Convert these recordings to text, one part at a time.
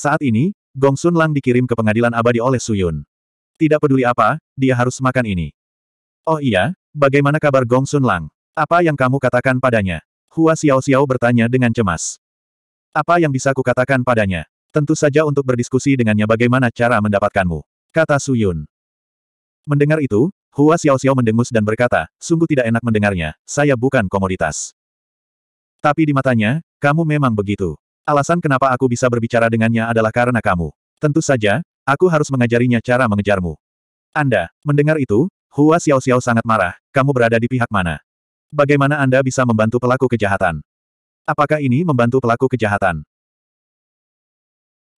Saat ini, Gong Sun Lang dikirim ke pengadilan abadi oleh Su Yun Tidak peduli apa, dia harus makan ini. Oh iya, bagaimana kabar Gong Sun Lang? Apa yang kamu katakan padanya? Hua Xiao Xiao bertanya dengan cemas. Apa yang bisa kukatakan padanya? Tentu saja untuk berdiskusi dengannya bagaimana cara mendapatkanmu. Kata Su Yun Mendengar itu, Hua Xiao Xiao mendengus dan berkata, sungguh tidak enak mendengarnya, saya bukan komoditas. Tapi di matanya, kamu memang begitu. Alasan kenapa aku bisa berbicara dengannya adalah karena kamu. Tentu saja, aku harus mengajarinya cara mengejarmu. Anda, mendengar itu, Hua Xiao Xiao sangat marah, kamu berada di pihak mana? Bagaimana Anda bisa membantu pelaku kejahatan? Apakah ini membantu pelaku kejahatan?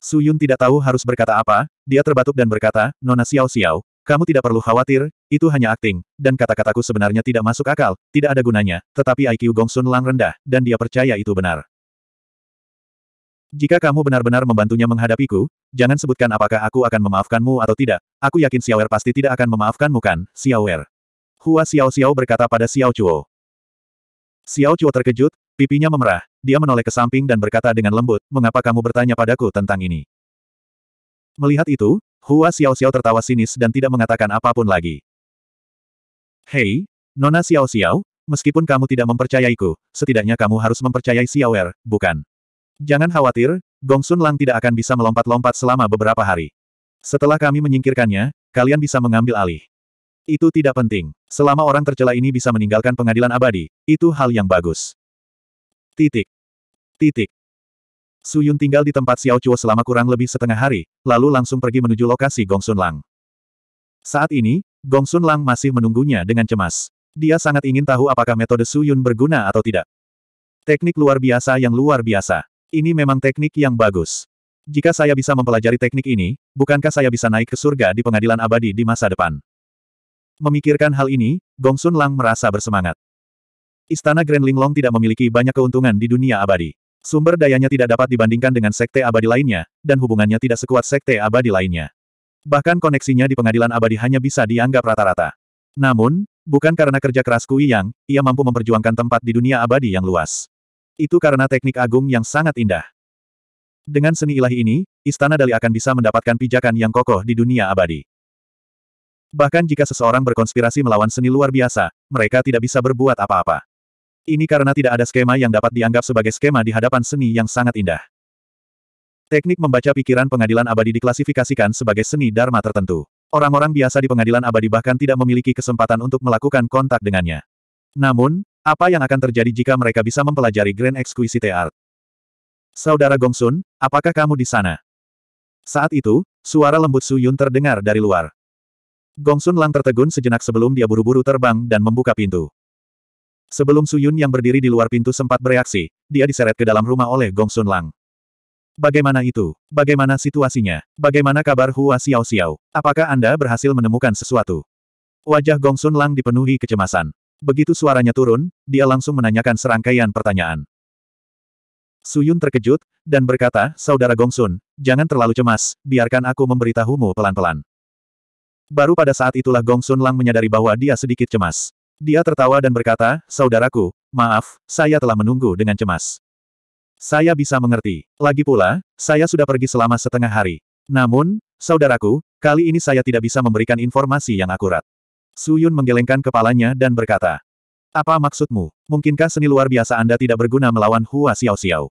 Su Yun tidak tahu harus berkata apa, dia terbatuk dan berkata, Nona Xiao Xiao, kamu tidak perlu khawatir, itu hanya akting, dan kata-kataku sebenarnya tidak masuk akal, tidak ada gunanya, tetapi IQ Gongsun Lang rendah, dan dia percaya itu benar. Jika kamu benar-benar membantunya menghadapiku, jangan sebutkan apakah aku akan memaafkanmu atau tidak. Aku yakin Xiaoer pasti tidak akan memaafkanmu kan, Xiaoer. Hua Xiao Xiao berkata pada Xiao Chuo. Xiao Chuo terkejut, pipinya memerah. Dia menoleh ke samping dan berkata dengan lembut, mengapa kamu bertanya padaku tentang ini? Melihat itu, Hua Xiao Xiao tertawa sinis dan tidak mengatakan apapun lagi. Hei, Nona Xiao Xiao, meskipun kamu tidak mempercayaiku, setidaknya kamu harus mempercayai Xiaoer, bukan? Jangan khawatir, Gong Sun Lang tidak akan bisa melompat-lompat selama beberapa hari. Setelah kami menyingkirkannya, kalian bisa mengambil alih. Itu tidak penting. Selama orang tercela ini bisa meninggalkan pengadilan abadi, itu hal yang bagus. Titik. Titik. Su Yun tinggal di tempat Xiao Chuo selama kurang lebih setengah hari, lalu langsung pergi menuju lokasi Gong Sun Lang. Saat ini, Gong Sun Lang masih menunggunya dengan cemas. Dia sangat ingin tahu apakah metode Su Yun berguna atau tidak. Teknik luar biasa yang luar biasa. Ini memang teknik yang bagus. Jika saya bisa mempelajari teknik ini, bukankah saya bisa naik ke surga di pengadilan abadi di masa depan? Memikirkan hal ini, Gong Sun Lang merasa bersemangat. Istana Grand Linglong tidak memiliki banyak keuntungan di dunia abadi. Sumber dayanya tidak dapat dibandingkan dengan sekte abadi lainnya, dan hubungannya tidak sekuat sekte abadi lainnya. Bahkan koneksinya di pengadilan abadi hanya bisa dianggap rata-rata. Namun, bukan karena kerja keras Kui Yang, ia mampu memperjuangkan tempat di dunia abadi yang luas. Itu karena teknik agung yang sangat indah. Dengan seni ilahi ini, Istana Dali akan bisa mendapatkan pijakan yang kokoh di dunia abadi. Bahkan jika seseorang berkonspirasi melawan seni luar biasa, mereka tidak bisa berbuat apa-apa. Ini karena tidak ada skema yang dapat dianggap sebagai skema di hadapan seni yang sangat indah. Teknik membaca pikiran pengadilan abadi diklasifikasikan sebagai seni dharma tertentu. Orang-orang biasa di pengadilan abadi bahkan tidak memiliki kesempatan untuk melakukan kontak dengannya. Namun, apa yang akan terjadi jika mereka bisa mempelajari Grand Exquisite Art? Saudara Gongsun, apakah kamu di sana? Saat itu, suara lembut Su Yun terdengar dari luar. Gongsun Lang tertegun sejenak sebelum dia buru-buru terbang dan membuka pintu. Sebelum Su Yun yang berdiri di luar pintu sempat bereaksi, dia diseret ke dalam rumah oleh Gongsun Lang. Bagaimana itu? Bagaimana situasinya? Bagaimana kabar Hua Xiao Xiao? Apakah Anda berhasil menemukan sesuatu? Wajah Gongsun Lang dipenuhi kecemasan. Begitu suaranya turun, dia langsung menanyakan serangkaian pertanyaan. Suyun terkejut, dan berkata, Saudara Gongsun, jangan terlalu cemas, biarkan aku memberitahumu pelan-pelan. Baru pada saat itulah Gongsun Lang menyadari bahwa dia sedikit cemas. Dia tertawa dan berkata, Saudaraku, maaf, saya telah menunggu dengan cemas. Saya bisa mengerti. Lagi pula, saya sudah pergi selama setengah hari. Namun, saudaraku, kali ini saya tidak bisa memberikan informasi yang akurat. Su Yun menggelengkan kepalanya dan berkata, Apa maksudmu? Mungkinkah seni luar biasa Anda tidak berguna melawan Hua Xiao-Xiao?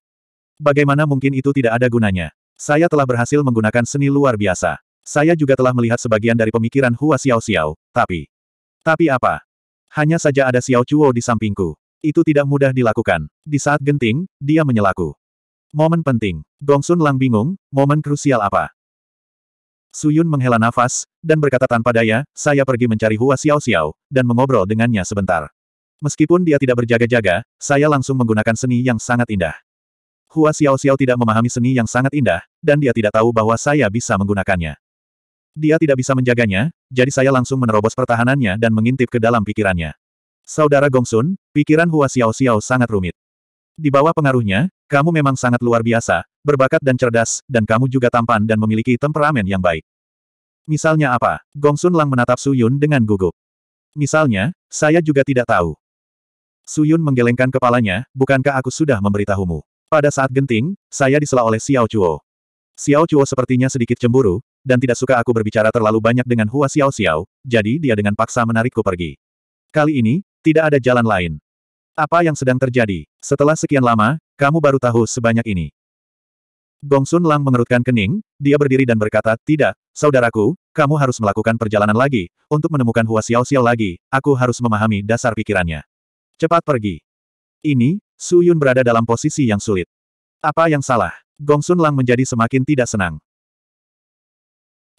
Bagaimana mungkin itu tidak ada gunanya? Saya telah berhasil menggunakan seni luar biasa. Saya juga telah melihat sebagian dari pemikiran Hua Xiao-Xiao, tapi... Tapi apa? Hanya saja ada Xiao Chuo di sampingku. Itu tidak mudah dilakukan. Di saat genting, dia menyelaku. Momen penting. Gongsun Lang bingung, momen krusial apa? Suyun menghela nafas, dan berkata tanpa daya, saya pergi mencari Hua Xiao Xiao, dan mengobrol dengannya sebentar. Meskipun dia tidak berjaga-jaga, saya langsung menggunakan seni yang sangat indah. Hua Xiao Xiao tidak memahami seni yang sangat indah, dan dia tidak tahu bahwa saya bisa menggunakannya. Dia tidak bisa menjaganya, jadi saya langsung menerobos pertahanannya dan mengintip ke dalam pikirannya. Saudara Gongsun, pikiran Hua Xiao Xiao sangat rumit. Di bawah pengaruhnya, kamu memang sangat luar biasa, berbakat dan cerdas, dan kamu juga tampan dan memiliki temperamen yang baik. Misalnya apa? Gong Sun Lang menatap Su Yun dengan gugup. Misalnya, saya juga tidak tahu. Su Yun menggelengkan kepalanya, bukankah aku sudah memberitahumu? Pada saat genting, saya disela oleh Xiao Chuo. Xiao Chuo sepertinya sedikit cemburu, dan tidak suka aku berbicara terlalu banyak dengan Hua Xiao Xiao, jadi dia dengan paksa menarikku pergi. Kali ini, tidak ada jalan lain. Apa yang sedang terjadi? Setelah sekian lama, kamu baru tahu sebanyak ini. Gong Sun Lang mengerutkan kening, dia berdiri dan berkata, Tidak, saudaraku, kamu harus melakukan perjalanan lagi, untuk menemukan Hua Xiao Xiao lagi, aku harus memahami dasar pikirannya. Cepat pergi. Ini, Su Yun berada dalam posisi yang sulit. Apa yang salah? Gong Sun Lang menjadi semakin tidak senang.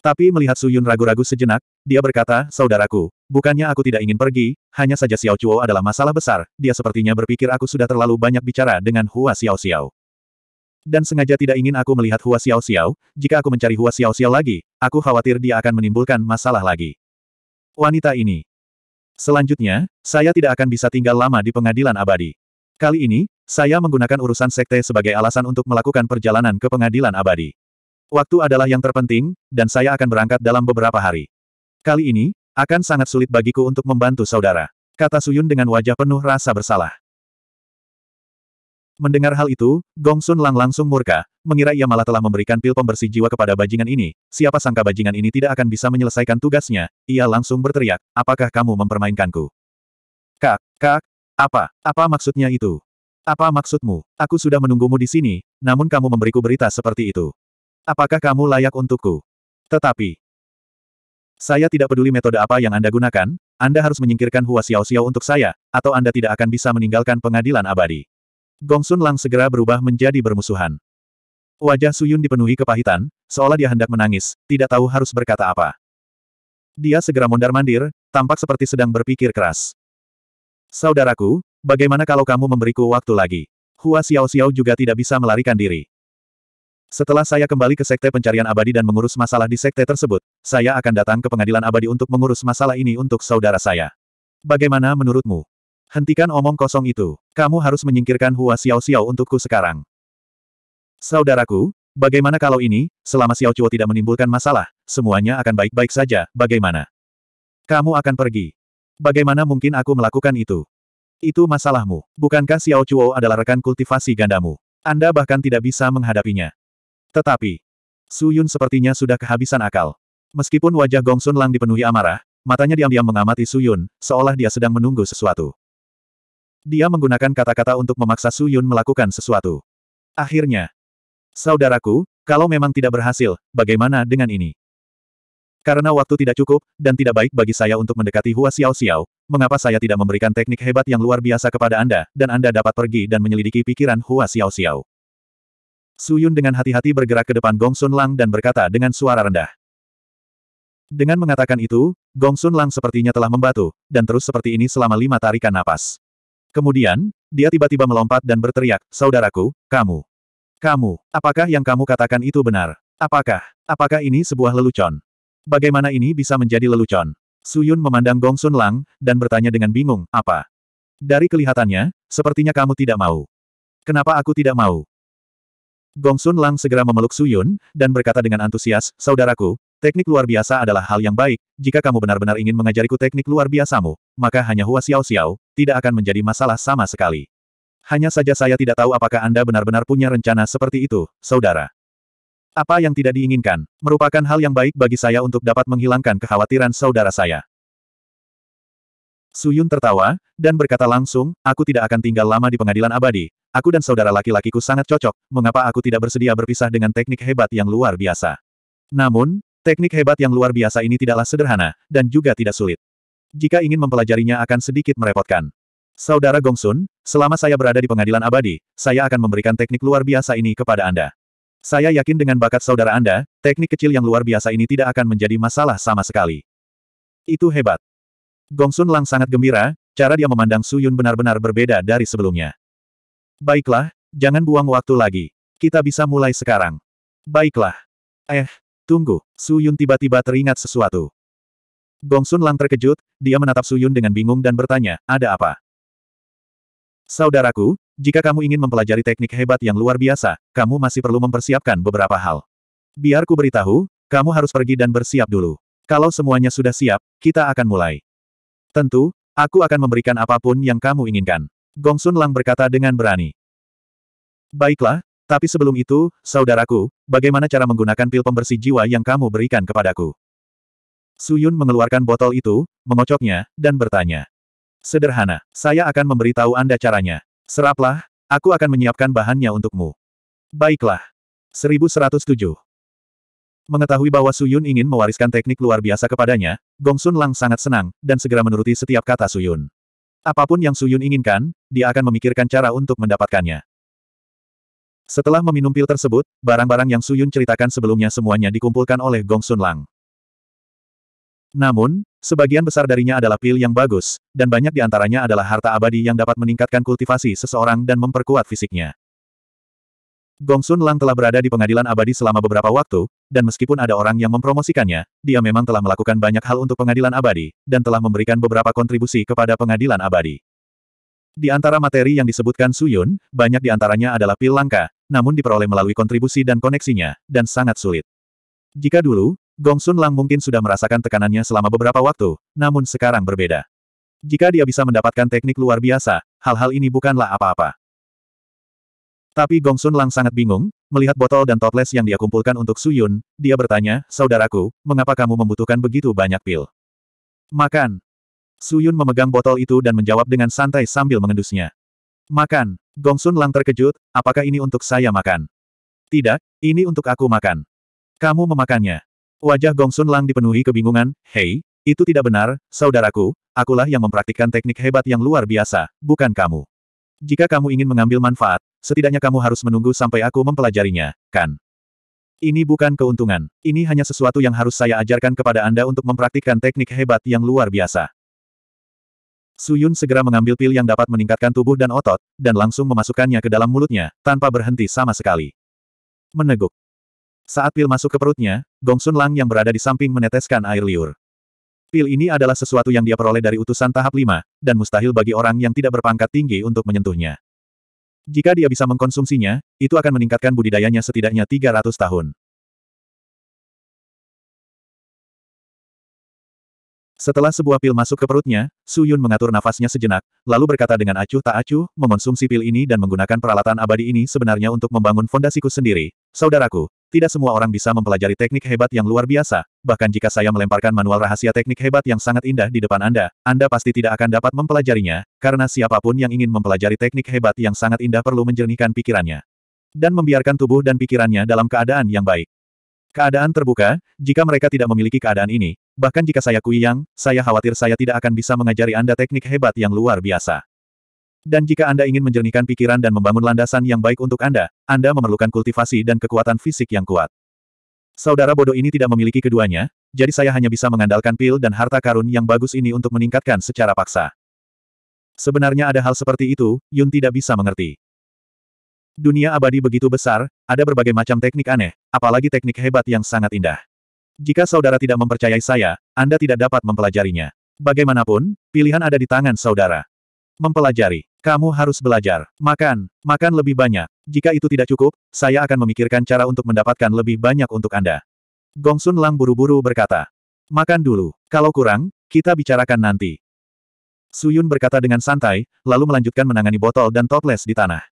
Tapi melihat Suyun ragu-ragu sejenak, dia berkata, Saudaraku, bukannya aku tidak ingin pergi, hanya saja Xiao Chuo adalah masalah besar, dia sepertinya berpikir aku sudah terlalu banyak bicara dengan Hua Xiao Xiao. Dan sengaja tidak ingin aku melihat Hua Xiao Xiao, jika aku mencari Hua Xiao Xiao lagi, aku khawatir dia akan menimbulkan masalah lagi. Wanita ini. Selanjutnya, saya tidak akan bisa tinggal lama di pengadilan abadi. Kali ini, saya menggunakan urusan sekte sebagai alasan untuk melakukan perjalanan ke pengadilan abadi. Waktu adalah yang terpenting, dan saya akan berangkat dalam beberapa hari. Kali ini, akan sangat sulit bagiku untuk membantu saudara. Kata Suyun dengan wajah penuh rasa bersalah. Mendengar hal itu, Gong Sun Lang langsung murka, mengira ia malah telah memberikan pil pembersih jiwa kepada bajingan ini, siapa sangka bajingan ini tidak akan bisa menyelesaikan tugasnya, ia langsung berteriak, apakah kamu mempermainkanku? Kak, kak, apa, apa maksudnya itu? Apa maksudmu? Aku sudah menunggumu di sini, namun kamu memberiku berita seperti itu. Apakah kamu layak untukku? Tetapi, saya tidak peduli metode apa yang Anda gunakan, Anda harus menyingkirkan Hua Xiao Xiao untuk saya, atau Anda tidak akan bisa meninggalkan pengadilan abadi. Gongsun Lang segera berubah menjadi bermusuhan. Wajah Suyun dipenuhi kepahitan, seolah dia hendak menangis, tidak tahu harus berkata apa. Dia segera mondar-mandir, tampak seperti sedang berpikir keras. Saudaraku, bagaimana kalau kamu memberiku waktu lagi? Hua Xiao Xiao juga tidak bisa melarikan diri. Setelah saya kembali ke Sekte Pencarian Abadi dan mengurus masalah di Sekte tersebut, saya akan datang ke Pengadilan Abadi untuk mengurus masalah ini untuk saudara saya. Bagaimana menurutmu? Hentikan omong kosong itu. Kamu harus menyingkirkan Hua Xiao Xiao untukku sekarang. Saudaraku, bagaimana kalau ini, selama Xiao Chuo tidak menimbulkan masalah, semuanya akan baik-baik saja, bagaimana? Kamu akan pergi. Bagaimana mungkin aku melakukan itu? Itu masalahmu. Bukankah Xiao Chuo adalah rekan kultivasi gandamu? Anda bahkan tidak bisa menghadapinya. Tetapi, Su Yun sepertinya sudah kehabisan akal. Meskipun wajah Gong Sun Lang dipenuhi amarah, matanya diam-diam mengamati Su Yun, seolah dia sedang menunggu sesuatu. Dia menggunakan kata-kata untuk memaksa Su Yun melakukan sesuatu. Akhirnya, saudaraku, kalau memang tidak berhasil, bagaimana dengan ini? Karena waktu tidak cukup, dan tidak baik bagi saya untuk mendekati Hua Xiao Xiao, mengapa saya tidak memberikan teknik hebat yang luar biasa kepada Anda, dan Anda dapat pergi dan menyelidiki pikiran Hua Xiao Xiao. Suyun dengan hati-hati bergerak ke depan Gong Sun Lang dan berkata dengan suara rendah. Dengan mengatakan itu, Gong Sun Lang sepertinya telah membatu, dan terus seperti ini selama lima tarikan napas. Kemudian, dia tiba-tiba melompat dan berteriak, Saudaraku, kamu. Kamu, apakah yang kamu katakan itu benar? Apakah, apakah ini sebuah lelucon? Bagaimana ini bisa menjadi lelucon? Suyun memandang Gong Sun Lang, dan bertanya dengan bingung, apa? Dari kelihatannya, sepertinya kamu tidak mau. Kenapa aku tidak mau? Gong Sun Lang segera memeluk Su Yun dan berkata dengan antusias, Saudaraku, teknik luar biasa adalah hal yang baik, jika kamu benar-benar ingin mengajariku teknik luar biasamu, maka hanya Hua Xiao Xiao, tidak akan menjadi masalah sama sekali. Hanya saja saya tidak tahu apakah Anda benar-benar punya rencana seperti itu, saudara. Apa yang tidak diinginkan, merupakan hal yang baik bagi saya untuk dapat menghilangkan kekhawatiran saudara saya. Su Yun tertawa, dan berkata langsung, aku tidak akan tinggal lama di pengadilan abadi, Aku dan saudara laki-lakiku sangat cocok, mengapa aku tidak bersedia berpisah dengan teknik hebat yang luar biasa. Namun, teknik hebat yang luar biasa ini tidaklah sederhana, dan juga tidak sulit. Jika ingin mempelajarinya akan sedikit merepotkan. Saudara Gongsun, selama saya berada di pengadilan abadi, saya akan memberikan teknik luar biasa ini kepada Anda. Saya yakin dengan bakat saudara Anda, teknik kecil yang luar biasa ini tidak akan menjadi masalah sama sekali. Itu hebat. Gongsun Lang sangat gembira, cara dia memandang Su Yun benar-benar berbeda dari sebelumnya. Baiklah, jangan buang waktu lagi. Kita bisa mulai sekarang. Baiklah. Eh, tunggu. Su Yun tiba-tiba teringat sesuatu. Gong Sun Lang terkejut, dia menatap Su Yun dengan bingung dan bertanya, ada apa? Saudaraku, jika kamu ingin mempelajari teknik hebat yang luar biasa, kamu masih perlu mempersiapkan beberapa hal. Biar ku beritahu, kamu harus pergi dan bersiap dulu. Kalau semuanya sudah siap, kita akan mulai. Tentu, aku akan memberikan apapun yang kamu inginkan. Gong Sun Lang berkata dengan berani. Baiklah, tapi sebelum itu, saudaraku, bagaimana cara menggunakan pil pembersih jiwa yang kamu berikan kepadaku? Su Yun mengeluarkan botol itu, mengocoknya, dan bertanya. Sederhana, saya akan memberitahu Anda caranya. Seraplah, aku akan menyiapkan bahannya untukmu. Baiklah. 1107 Mengetahui bahwa Su Yun ingin mewariskan teknik luar biasa kepadanya, Gong Sun Lang sangat senang, dan segera menuruti setiap kata Su Yun. Apapun yang Suyun inginkan, dia akan memikirkan cara untuk mendapatkannya. Setelah meminum pil tersebut, barang-barang yang Suyun ceritakan sebelumnya semuanya dikumpulkan oleh Gong Sun Lang. Namun, sebagian besar darinya adalah pil yang bagus, dan banyak di antaranya adalah harta abadi yang dapat meningkatkan kultivasi seseorang dan memperkuat fisiknya. Gong Sun Lang telah berada di pengadilan abadi selama beberapa waktu, dan meskipun ada orang yang mempromosikannya, dia memang telah melakukan banyak hal untuk pengadilan abadi, dan telah memberikan beberapa kontribusi kepada pengadilan abadi. Di antara materi yang disebutkan Su Yun, banyak di antaranya adalah pil langka, namun diperoleh melalui kontribusi dan koneksinya, dan sangat sulit. Jika dulu, Gong Sun Lang mungkin sudah merasakan tekanannya selama beberapa waktu, namun sekarang berbeda. Jika dia bisa mendapatkan teknik luar biasa, hal-hal ini bukanlah apa-apa. Tapi Gong Sun Lang sangat bingung, melihat botol dan toples yang dia kumpulkan untuk Yun. dia bertanya, Saudaraku, mengapa kamu membutuhkan begitu banyak pil? Makan. Su Yun memegang botol itu dan menjawab dengan santai sambil mengendusnya. Makan. Gong Sun Lang terkejut, apakah ini untuk saya makan? Tidak, ini untuk aku makan. Kamu memakannya. Wajah Gong Sun Lang dipenuhi kebingungan, Hei, itu tidak benar, saudaraku, akulah yang mempraktikkan teknik hebat yang luar biasa, bukan kamu. Jika kamu ingin mengambil manfaat, setidaknya kamu harus menunggu sampai aku mempelajarinya, kan? Ini bukan keuntungan. Ini hanya sesuatu yang harus saya ajarkan kepada Anda untuk mempraktikkan teknik hebat yang luar biasa. Suyun segera mengambil pil yang dapat meningkatkan tubuh dan otot, dan langsung memasukkannya ke dalam mulutnya, tanpa berhenti sama sekali. Meneguk. Saat pil masuk ke perutnya, Gongsun Lang yang berada di samping meneteskan air liur. Pil ini adalah sesuatu yang dia peroleh dari utusan tahap 5, dan mustahil bagi orang yang tidak berpangkat tinggi untuk menyentuhnya. Jika dia bisa mengkonsumsinya, itu akan meningkatkan budidayanya setidaknya 300 tahun. Setelah sebuah pil masuk ke perutnya, Su Yun mengatur nafasnya sejenak, lalu berkata dengan acuh tak acuh, mengonsumsi pil ini dan menggunakan peralatan abadi ini sebenarnya untuk membangun fondasiku sendiri. Saudaraku, tidak semua orang bisa mempelajari teknik hebat yang luar biasa, bahkan jika saya melemparkan manual rahasia teknik hebat yang sangat indah di depan Anda, Anda pasti tidak akan dapat mempelajarinya, karena siapapun yang ingin mempelajari teknik hebat yang sangat indah perlu menjernihkan pikirannya. Dan membiarkan tubuh dan pikirannya dalam keadaan yang baik. Keadaan terbuka, jika mereka tidak memiliki keadaan ini, bahkan jika saya kuyang, saya khawatir saya tidak akan bisa mengajari Anda teknik hebat yang luar biasa. Dan jika Anda ingin menjernihkan pikiran dan membangun landasan yang baik untuk Anda, Anda memerlukan kultivasi dan kekuatan fisik yang kuat. Saudara bodoh ini tidak memiliki keduanya, jadi saya hanya bisa mengandalkan pil dan harta karun yang bagus ini untuk meningkatkan secara paksa. Sebenarnya ada hal seperti itu, Yun tidak bisa mengerti. Dunia abadi begitu besar, ada berbagai macam teknik aneh, apalagi teknik hebat yang sangat indah. Jika saudara tidak mempercayai saya, Anda tidak dapat mempelajarinya. Bagaimanapun, pilihan ada di tangan saudara. Mempelajari. Kamu harus belajar. Makan, makan lebih banyak. Jika itu tidak cukup, saya akan memikirkan cara untuk mendapatkan lebih banyak untuk Anda. Gongsun Lang buru-buru berkata. Makan dulu. Kalau kurang, kita bicarakan nanti. Suyun berkata dengan santai, lalu melanjutkan menangani botol dan toples di tanah.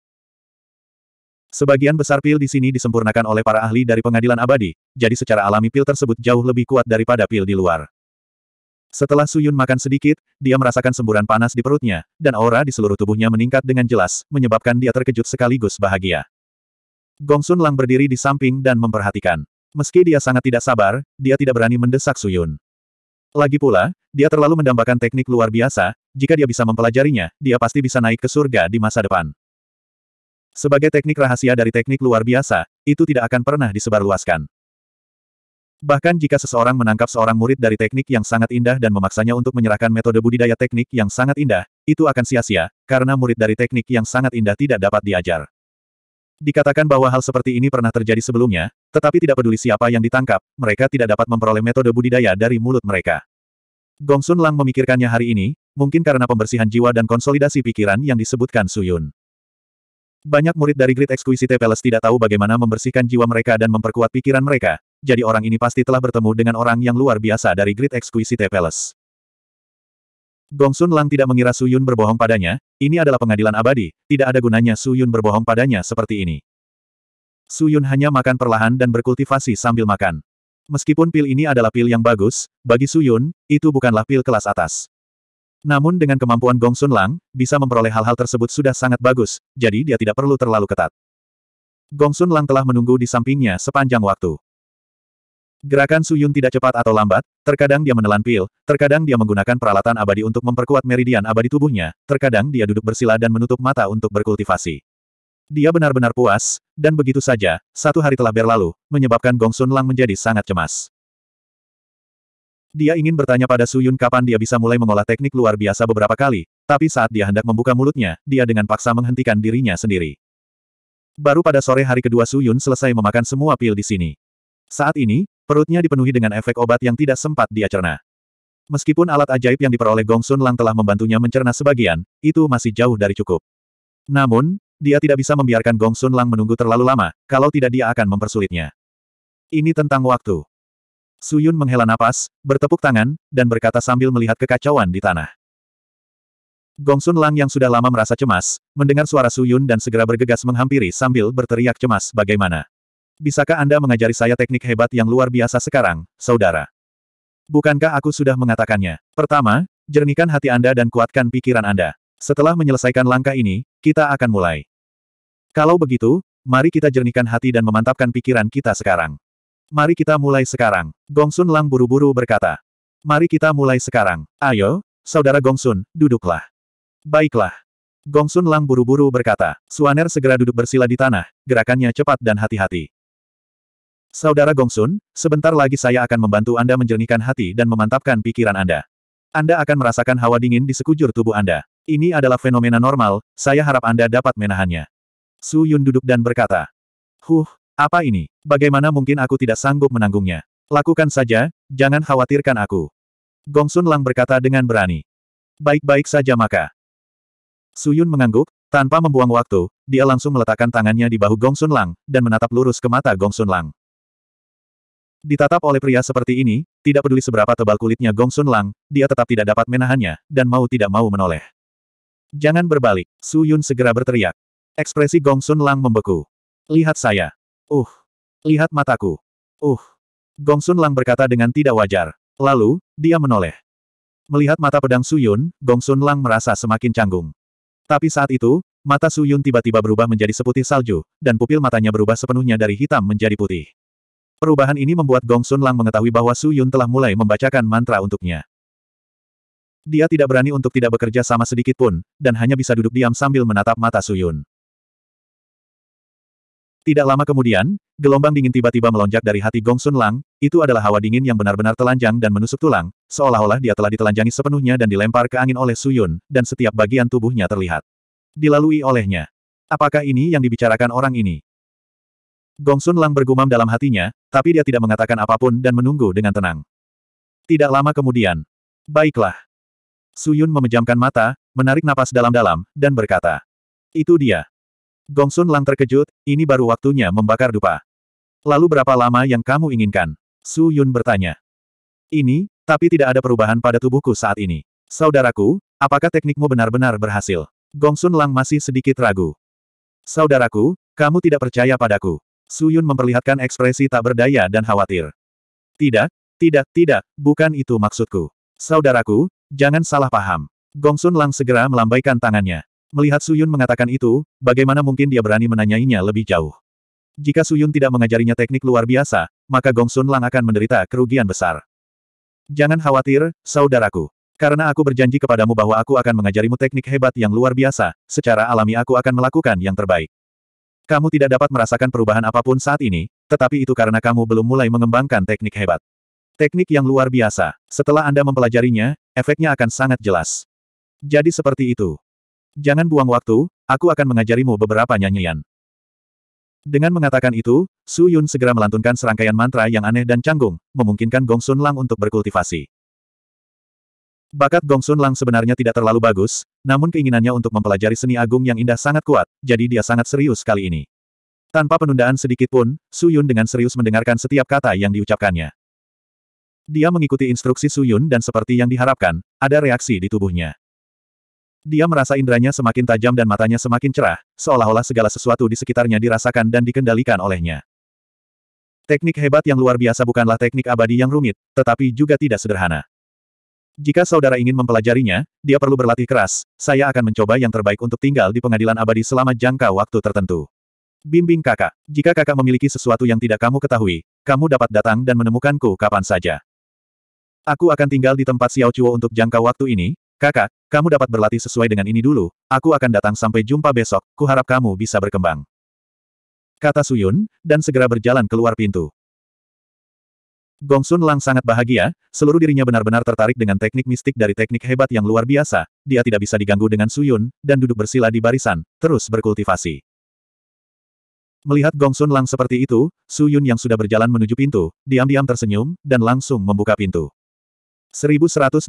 Sebagian besar pil di sini disempurnakan oleh para ahli dari pengadilan abadi, jadi secara alami pil tersebut jauh lebih kuat daripada pil di luar. Setelah Suyun makan sedikit, dia merasakan semburan panas di perutnya, dan aura di seluruh tubuhnya meningkat dengan jelas, menyebabkan dia terkejut sekaligus bahagia. Gong Sun Lang berdiri di samping dan memperhatikan. Meski dia sangat tidak sabar, dia tidak berani mendesak Suyun. Lagi pula, dia terlalu mendambakan teknik luar biasa, jika dia bisa mempelajarinya, dia pasti bisa naik ke surga di masa depan. Sebagai teknik rahasia dari teknik luar biasa, itu tidak akan pernah disebarluaskan. Bahkan jika seseorang menangkap seorang murid dari teknik yang sangat indah dan memaksanya untuk menyerahkan metode budidaya teknik yang sangat indah, itu akan sia-sia, karena murid dari teknik yang sangat indah tidak dapat diajar. Dikatakan bahwa hal seperti ini pernah terjadi sebelumnya, tetapi tidak peduli siapa yang ditangkap, mereka tidak dapat memperoleh metode budidaya dari mulut mereka. Gongsun Lang memikirkannya hari ini, mungkin karena pembersihan jiwa dan konsolidasi pikiran yang disebutkan Su Yun. Banyak murid dari Great Exquisite Palace tidak tahu bagaimana membersihkan jiwa mereka dan memperkuat pikiran mereka, jadi orang ini pasti telah bertemu dengan orang yang luar biasa dari Great Exquisite Palace. Gong Sun Lang tidak mengira Su Yun berbohong padanya, ini adalah pengadilan abadi, tidak ada gunanya Su Yun berbohong padanya seperti ini. Su Yun hanya makan perlahan dan berkultivasi sambil makan. Meskipun pil ini adalah pil yang bagus, bagi Su Yun, itu bukanlah pil kelas atas. Namun dengan kemampuan Gong Sun Lang, bisa memperoleh hal-hal tersebut sudah sangat bagus, jadi dia tidak perlu terlalu ketat. Gong Sun Lang telah menunggu di sampingnya sepanjang waktu. Gerakan Suyun tidak cepat atau lambat, terkadang dia menelan pil, terkadang dia menggunakan peralatan abadi untuk memperkuat meridian abadi tubuhnya, terkadang dia duduk bersila dan menutup mata untuk berkultivasi. Dia benar-benar puas, dan begitu saja, satu hari telah berlalu, menyebabkan Gong Sun Lang menjadi sangat cemas. Dia ingin bertanya pada Suyun kapan dia bisa mulai mengolah teknik luar biasa beberapa kali, tapi saat dia hendak membuka mulutnya, dia dengan paksa menghentikan dirinya sendiri. Baru pada sore hari kedua Suyun selesai memakan semua pil di sini. Saat ini, Perutnya dipenuhi dengan efek obat yang tidak sempat dia cerna. Meskipun alat ajaib yang diperoleh Gong Sun Lang telah membantunya mencerna sebagian, itu masih jauh dari cukup. Namun, dia tidak bisa membiarkan Gong Sun Lang menunggu terlalu lama, kalau tidak dia akan mempersulitnya. Ini tentang waktu. Su Yun menghela napas, bertepuk tangan, dan berkata sambil melihat kekacauan di tanah. Gong Sun Lang yang sudah lama merasa cemas, mendengar suara Su Yun dan segera bergegas menghampiri sambil berteriak cemas bagaimana. Bisakah Anda mengajari saya teknik hebat yang luar biasa sekarang, saudara? Bukankah aku sudah mengatakannya? Pertama, jernihkan hati Anda dan kuatkan pikiran Anda. Setelah menyelesaikan langkah ini, kita akan mulai. Kalau begitu, mari kita jernihkan hati dan memantapkan pikiran kita sekarang. Mari kita mulai sekarang. Gongsun Lang buru-buru berkata. Mari kita mulai sekarang. Ayo, saudara Gongsun, duduklah. Baiklah. Gongsun Lang buru-buru berkata. Suaner segera duduk bersila di tanah, gerakannya cepat dan hati-hati. Saudara Gongsun, sebentar lagi saya akan membantu Anda menjernihkan hati dan memantapkan pikiran Anda. Anda akan merasakan hawa dingin di sekujur tubuh Anda. Ini adalah fenomena normal, saya harap Anda dapat menahannya. Su Yun duduk dan berkata, Huh, apa ini? Bagaimana mungkin aku tidak sanggup menanggungnya? Lakukan saja, jangan khawatirkan aku. Gongsun Lang berkata dengan berani. Baik-baik saja maka. Su Yun mengangguk, tanpa membuang waktu, dia langsung meletakkan tangannya di bahu Gongsun Lang, dan menatap lurus ke mata Gongsun Lang. Ditatap oleh pria seperti ini, tidak peduli seberapa tebal kulitnya Gong Sun Lang, dia tetap tidak dapat menahannya, dan mau tidak mau menoleh. Jangan berbalik, Su Yun segera berteriak. Ekspresi Gong Sun Lang membeku. Lihat saya. Uh. Lihat mataku. Uh. Gong Sun Lang berkata dengan tidak wajar. Lalu, dia menoleh. Melihat mata pedang Su Yun, Gong Sun Lang merasa semakin canggung. Tapi saat itu, mata Su Yun tiba-tiba berubah menjadi seputih salju, dan pupil matanya berubah sepenuhnya dari hitam menjadi putih. Perubahan ini membuat Gong Sun Lang mengetahui bahwa Su Yun telah mulai membacakan mantra untuknya. Dia tidak berani untuk tidak bekerja sama sedikit pun, dan hanya bisa duduk diam sambil menatap mata Su Yun. Tidak lama kemudian, gelombang dingin tiba-tiba melonjak dari hati Gong Sun Lang, itu adalah hawa dingin yang benar-benar telanjang dan menusuk tulang, seolah-olah dia telah ditelanjangi sepenuhnya dan dilempar ke angin oleh Su Yun, dan setiap bagian tubuhnya terlihat. Dilalui olehnya. Apakah ini yang dibicarakan orang ini? Gongsun Lang bergumam dalam hatinya, tapi dia tidak mengatakan apapun dan menunggu dengan tenang. Tidak lama kemudian. Baiklah. Suyun memejamkan mata, menarik napas dalam-dalam, dan berkata. Itu dia. Gongsun Lang terkejut, ini baru waktunya membakar dupa. Lalu berapa lama yang kamu inginkan? Su Yun bertanya. Ini, tapi tidak ada perubahan pada tubuhku saat ini. Saudaraku, apakah teknikmu benar-benar berhasil? Gongsun Lang masih sedikit ragu. Saudaraku, kamu tidak percaya padaku. Suyun memperlihatkan ekspresi tak berdaya dan khawatir. Tidak, tidak, tidak, bukan itu maksudku. Saudaraku, jangan salah paham. Gongsun Lang segera melambaikan tangannya. Melihat Suyun mengatakan itu, bagaimana mungkin dia berani menanyainya lebih jauh. Jika Suyun tidak mengajarinya teknik luar biasa, maka Gongsun Lang akan menderita kerugian besar. Jangan khawatir, saudaraku. Karena aku berjanji kepadamu bahwa aku akan mengajarimu teknik hebat yang luar biasa, secara alami aku akan melakukan yang terbaik. Kamu tidak dapat merasakan perubahan apapun saat ini, tetapi itu karena kamu belum mulai mengembangkan teknik hebat. Teknik yang luar biasa. Setelah Anda mempelajarinya, efeknya akan sangat jelas. Jadi seperti itu. Jangan buang waktu, aku akan mengajarimu beberapa nyanyian. Dengan mengatakan itu, Su Yun segera melantunkan serangkaian mantra yang aneh dan canggung, memungkinkan Gong Sun Lang untuk berkultivasi. Bakat Gongsun Lang sebenarnya tidak terlalu bagus, namun keinginannya untuk mempelajari seni agung yang indah sangat kuat, jadi dia sangat serius kali ini. Tanpa penundaan sedikit pun, Su Yun dengan serius mendengarkan setiap kata yang diucapkannya. Dia mengikuti instruksi Su Yun dan seperti yang diharapkan, ada reaksi di tubuhnya. Dia merasa indranya semakin tajam dan matanya semakin cerah, seolah-olah segala sesuatu di sekitarnya dirasakan dan dikendalikan olehnya. Teknik hebat yang luar biasa bukanlah teknik abadi yang rumit, tetapi juga tidak sederhana. Jika saudara ingin mempelajarinya, dia perlu berlatih keras, saya akan mencoba yang terbaik untuk tinggal di pengadilan abadi selama jangka waktu tertentu. Bimbing kakak, jika kakak memiliki sesuatu yang tidak kamu ketahui, kamu dapat datang dan menemukanku kapan saja. Aku akan tinggal di tempat Xiao Chuo untuk jangka waktu ini, kakak, kamu dapat berlatih sesuai dengan ini dulu, aku akan datang sampai jumpa besok, kuharap kamu bisa berkembang. Kata Suyun, dan segera berjalan keluar pintu. Gong Sun Lang sangat bahagia, seluruh dirinya benar-benar tertarik dengan teknik mistik dari teknik hebat yang luar biasa, dia tidak bisa diganggu dengan Suyun, dan duduk bersila di barisan, terus berkultivasi. Melihat Gong Sun Lang seperti itu, Suyun yang sudah berjalan menuju pintu, diam-diam tersenyum, dan langsung membuka pintu. 1108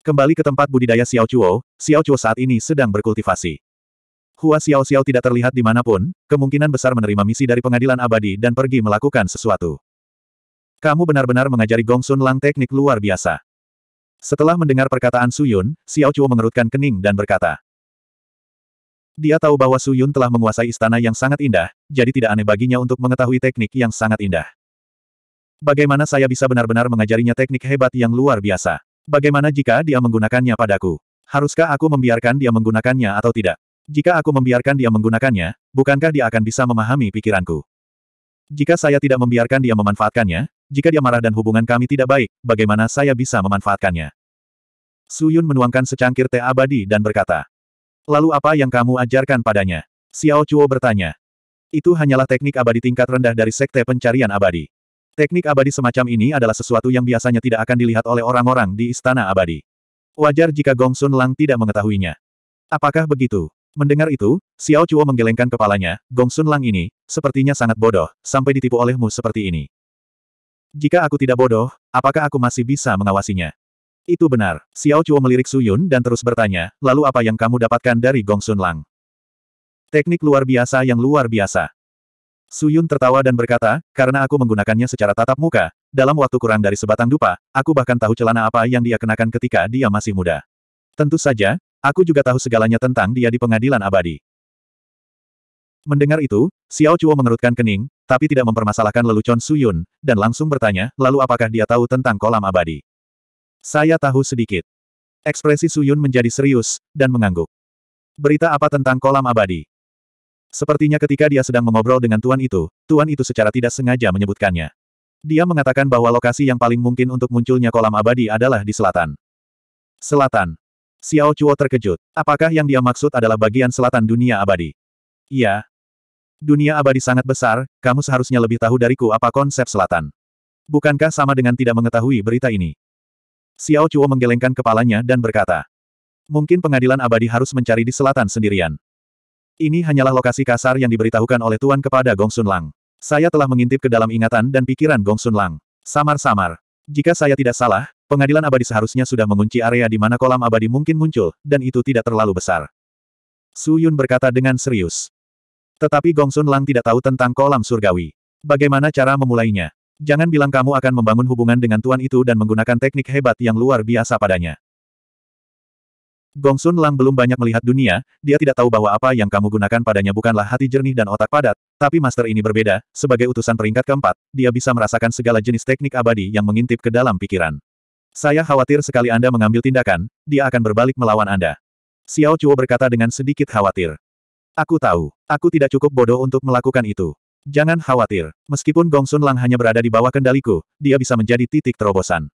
Kembali ke tempat budidaya Xiao Chuo, Xiao Chuo saat ini sedang berkultivasi. Hua Xiao Xiao tidak terlihat di dimanapun, kemungkinan besar menerima misi dari pengadilan abadi dan pergi melakukan sesuatu. Kamu benar-benar mengajari Gong Sun Lang teknik luar biasa. Setelah mendengar perkataan Suyun, Xiao Chuo mengerutkan kening dan berkata. Dia tahu bahwa Suyun telah menguasai istana yang sangat indah, jadi tidak aneh baginya untuk mengetahui teknik yang sangat indah. Bagaimana saya bisa benar-benar mengajarinya teknik hebat yang luar biasa? Bagaimana jika dia menggunakannya padaku? Haruskah aku membiarkan dia menggunakannya atau tidak? Jika aku membiarkan dia menggunakannya, bukankah dia akan bisa memahami pikiranku? Jika saya tidak membiarkan dia memanfaatkannya, jika dia marah dan hubungan kami tidak baik, bagaimana saya bisa memanfaatkannya? Su Yun menuangkan secangkir teh abadi dan berkata, Lalu apa yang kamu ajarkan padanya? Xiao Chuo bertanya. Itu hanyalah teknik abadi tingkat rendah dari sekte pencarian abadi. Teknik abadi semacam ini adalah sesuatu yang biasanya tidak akan dilihat oleh orang-orang di istana abadi. Wajar jika Gong Sun Lang tidak mengetahuinya. Apakah begitu? Mendengar itu, Xiao Chuo menggelengkan kepalanya, Gong Sun Lang ini, sepertinya sangat bodoh, sampai ditipu olehmu seperti ini. Jika aku tidak bodoh, apakah aku masih bisa mengawasinya? Itu benar. Xiao Chuo melirik Su Yun dan terus bertanya, lalu apa yang kamu dapatkan dari Gong Sun Lang? Teknik luar biasa yang luar biasa. Su Yun tertawa dan berkata, karena aku menggunakannya secara tatap muka, dalam waktu kurang dari sebatang dupa, aku bahkan tahu celana apa yang dia kenakan ketika dia masih muda. Tentu saja, aku juga tahu segalanya tentang dia di pengadilan abadi. Mendengar itu, Xiao Chuo mengerutkan kening, tapi tidak mempermasalahkan lelucon Suyun, dan langsung bertanya, lalu apakah dia tahu tentang kolam abadi? Saya tahu sedikit. Ekspresi Suyun menjadi serius, dan mengangguk. Berita apa tentang kolam abadi? Sepertinya ketika dia sedang mengobrol dengan tuan itu, tuan itu secara tidak sengaja menyebutkannya. Dia mengatakan bahwa lokasi yang paling mungkin untuk munculnya kolam abadi adalah di selatan. Selatan. Xiao Chuo terkejut. Apakah yang dia maksud adalah bagian selatan dunia abadi? Iya, Dunia abadi sangat besar, kamu seharusnya lebih tahu dariku apa konsep selatan. Bukankah sama dengan tidak mengetahui berita ini? Xiao Chuo menggelengkan kepalanya dan berkata, Mungkin pengadilan abadi harus mencari di selatan sendirian. Ini hanyalah lokasi kasar yang diberitahukan oleh Tuan kepada Gongsun Lang. Saya telah mengintip ke dalam ingatan dan pikiran Gongsun Lang. Samar-samar. Jika saya tidak salah, pengadilan abadi seharusnya sudah mengunci area di mana kolam abadi mungkin muncul, dan itu tidak terlalu besar. Su Yun berkata dengan serius. Tetapi Gong Sun Lang tidak tahu tentang kolam surgawi. Bagaimana cara memulainya? Jangan bilang kamu akan membangun hubungan dengan tuan itu dan menggunakan teknik hebat yang luar biasa padanya. Gong Sun Lang belum banyak melihat dunia, dia tidak tahu bahwa apa yang kamu gunakan padanya bukanlah hati jernih dan otak padat, tapi master ini berbeda, sebagai utusan peringkat keempat, dia bisa merasakan segala jenis teknik abadi yang mengintip ke dalam pikiran. Saya khawatir sekali Anda mengambil tindakan, dia akan berbalik melawan Anda. Xiao Chuo berkata dengan sedikit khawatir. Aku tahu, aku tidak cukup bodoh untuk melakukan itu. Jangan khawatir, meskipun Gongsun Lang hanya berada di bawah kendaliku, dia bisa menjadi titik terobosan.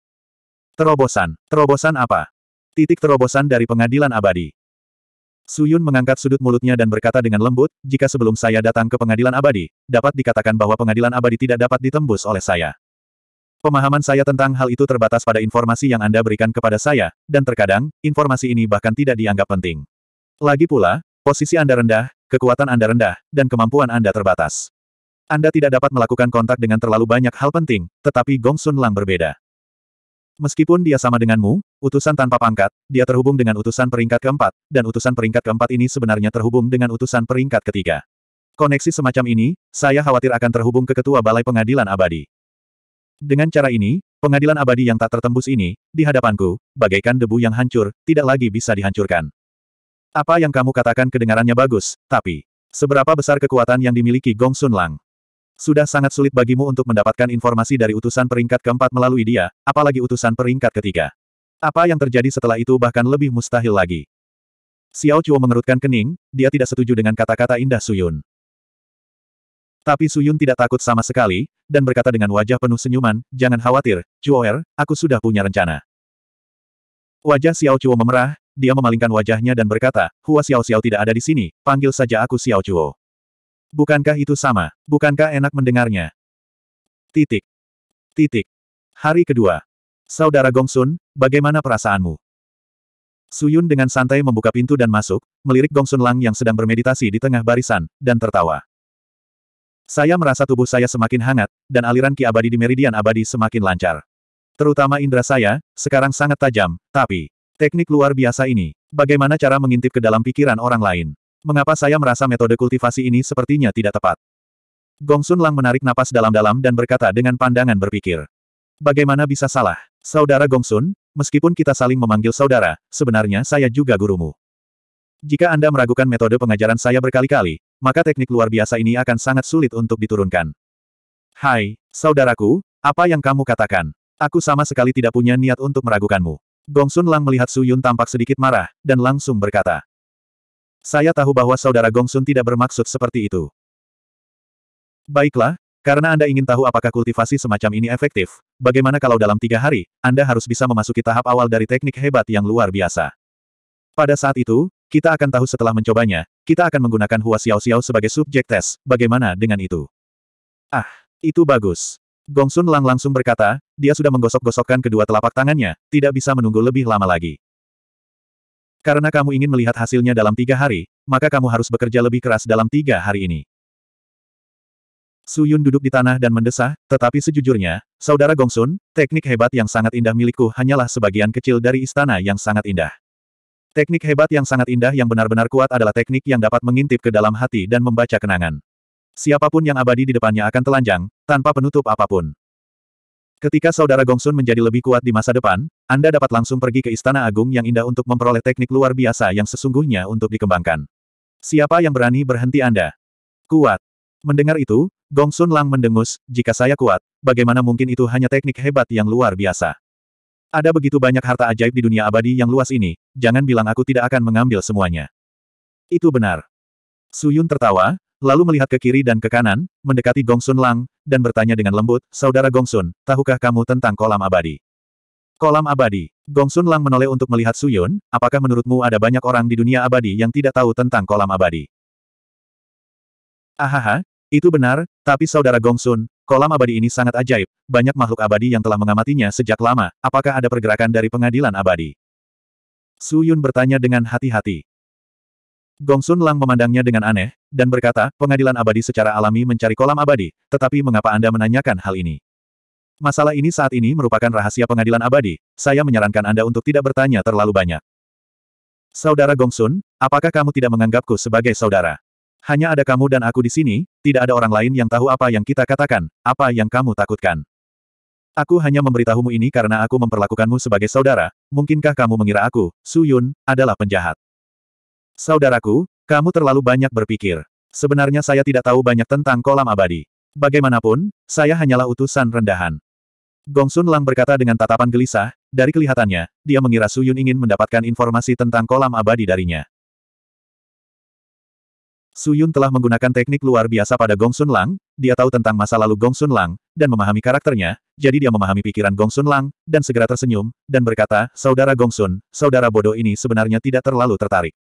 Terobosan, terobosan apa? Titik terobosan dari pengadilan abadi. Suyun mengangkat sudut mulutnya dan berkata dengan lembut, jika sebelum saya datang ke pengadilan abadi, dapat dikatakan bahwa pengadilan abadi tidak dapat ditembus oleh saya. Pemahaman saya tentang hal itu terbatas pada informasi yang Anda berikan kepada saya, dan terkadang, informasi ini bahkan tidak dianggap penting. Lagi pula, Posisi Anda rendah, kekuatan Anda rendah, dan kemampuan Anda terbatas. Anda tidak dapat melakukan kontak dengan terlalu banyak hal penting, tetapi Gong Sun Lang berbeda. Meskipun dia sama denganmu, utusan tanpa pangkat, dia terhubung dengan utusan peringkat keempat, dan utusan peringkat keempat ini sebenarnya terhubung dengan utusan peringkat ketiga. Koneksi semacam ini, saya khawatir akan terhubung ke ketua Balai Pengadilan Abadi. Dengan cara ini, pengadilan abadi yang tak tertembus ini, di hadapanku, bagaikan debu yang hancur, tidak lagi bisa dihancurkan. Apa yang kamu katakan kedengarannya bagus, tapi seberapa besar kekuatan yang dimiliki Gong Sun Lang? Sudah sangat sulit bagimu untuk mendapatkan informasi dari utusan peringkat keempat melalui dia, apalagi utusan peringkat ketiga. Apa yang terjadi setelah itu bahkan lebih mustahil lagi. Xiao Chuo mengerutkan kening, dia tidak setuju dengan kata-kata indah Suyun. Tapi Suyun tidak takut sama sekali, dan berkata dengan wajah penuh senyuman, Jangan khawatir, Chuo Er, aku sudah punya rencana. Wajah Xiao Chuo memerah, dia memalingkan wajahnya dan berkata, Hua Xiao Xiao tidak ada di sini, panggil saja aku Xiao Chuo. Bukankah itu sama? Bukankah enak mendengarnya? Titik. Titik. Hari kedua. Saudara Gongsun, bagaimana perasaanmu? Suyun dengan santai membuka pintu dan masuk, melirik Gongsun Lang yang sedang bermeditasi di tengah barisan, dan tertawa. Saya merasa tubuh saya semakin hangat, dan aliran ki abadi di meridian abadi semakin lancar. Terutama indera saya, sekarang sangat tajam, tapi... Teknik luar biasa ini. Bagaimana cara mengintip ke dalam pikiran orang lain? Mengapa saya merasa metode kultivasi ini sepertinya tidak tepat? Gong Sun Lang menarik napas dalam-dalam dan berkata dengan pandangan berpikir. Bagaimana bisa salah? Saudara Gong Sun, meskipun kita saling memanggil saudara, sebenarnya saya juga gurumu. Jika Anda meragukan metode pengajaran saya berkali-kali, maka teknik luar biasa ini akan sangat sulit untuk diturunkan. Hai, saudaraku, apa yang kamu katakan? Aku sama sekali tidak punya niat untuk meragukanmu. Gong Sun Lang melihat Su Yun tampak sedikit marah, dan langsung berkata. Saya tahu bahwa saudara Gong Sun tidak bermaksud seperti itu. Baiklah, karena Anda ingin tahu apakah kultivasi semacam ini efektif, bagaimana kalau dalam tiga hari, Anda harus bisa memasuki tahap awal dari teknik hebat yang luar biasa. Pada saat itu, kita akan tahu setelah mencobanya, kita akan menggunakan Hua Xiao Xiao sebagai subjek tes, bagaimana dengan itu? Ah, itu bagus. Gong Sun Lang langsung berkata, dia sudah menggosok-gosokkan kedua telapak tangannya, tidak bisa menunggu lebih lama lagi. Karena kamu ingin melihat hasilnya dalam tiga hari, maka kamu harus bekerja lebih keras dalam tiga hari ini. Suyun duduk di tanah dan mendesah, tetapi sejujurnya, saudara Gongsun, teknik hebat yang sangat indah milikku hanyalah sebagian kecil dari istana yang sangat indah. Teknik hebat yang sangat indah yang benar-benar kuat adalah teknik yang dapat mengintip ke dalam hati dan membaca kenangan. Siapapun yang abadi di depannya akan telanjang, tanpa penutup apapun. Ketika saudara Gongsun menjadi lebih kuat di masa depan, Anda dapat langsung pergi ke Istana Agung yang indah untuk memperoleh teknik luar biasa yang sesungguhnya untuk dikembangkan. Siapa yang berani berhenti Anda? Kuat. Mendengar itu, Gongsun Lang mendengus, jika saya kuat, bagaimana mungkin itu hanya teknik hebat yang luar biasa? Ada begitu banyak harta ajaib di dunia abadi yang luas ini, jangan bilang aku tidak akan mengambil semuanya. Itu benar. Suyun tertawa, lalu melihat ke kiri dan ke kanan, mendekati Gongsun Lang, dan bertanya dengan lembut, Saudara Gongsun, tahukah kamu tentang kolam abadi? Kolam abadi. Gongsun Lang menoleh untuk melihat Su Yun. apakah menurutmu ada banyak orang di dunia abadi yang tidak tahu tentang kolam abadi? Ahaha, itu benar, tapi saudara Gongsun, kolam abadi ini sangat ajaib, banyak makhluk abadi yang telah mengamatinya sejak lama, apakah ada pergerakan dari pengadilan abadi? Su Yun bertanya dengan hati-hati. Gongsun Lang memandangnya dengan aneh, dan berkata, pengadilan abadi secara alami mencari kolam abadi, tetapi mengapa Anda menanyakan hal ini? Masalah ini saat ini merupakan rahasia pengadilan abadi, saya menyarankan Anda untuk tidak bertanya terlalu banyak. Saudara Gongsun, apakah kamu tidak menganggapku sebagai saudara? Hanya ada kamu dan aku di sini, tidak ada orang lain yang tahu apa yang kita katakan, apa yang kamu takutkan. Aku hanya memberitahumu ini karena aku memperlakukanmu sebagai saudara, mungkinkah kamu mengira aku, Su Yun, adalah penjahat? Saudaraku, kamu terlalu banyak berpikir. Sebenarnya saya tidak tahu banyak tentang kolam abadi. Bagaimanapun, saya hanyalah utusan rendahan. Gong Sun Lang berkata dengan tatapan gelisah, dari kelihatannya, dia mengira Su Yun ingin mendapatkan informasi tentang kolam abadi darinya. Su Yun telah menggunakan teknik luar biasa pada Gong Sun Lang, dia tahu tentang masa lalu Gong Sun Lang, dan memahami karakternya, jadi dia memahami pikiran Gong Sun Lang, dan segera tersenyum, dan berkata, Saudara Gong Sun, saudara bodoh ini sebenarnya tidak terlalu tertarik.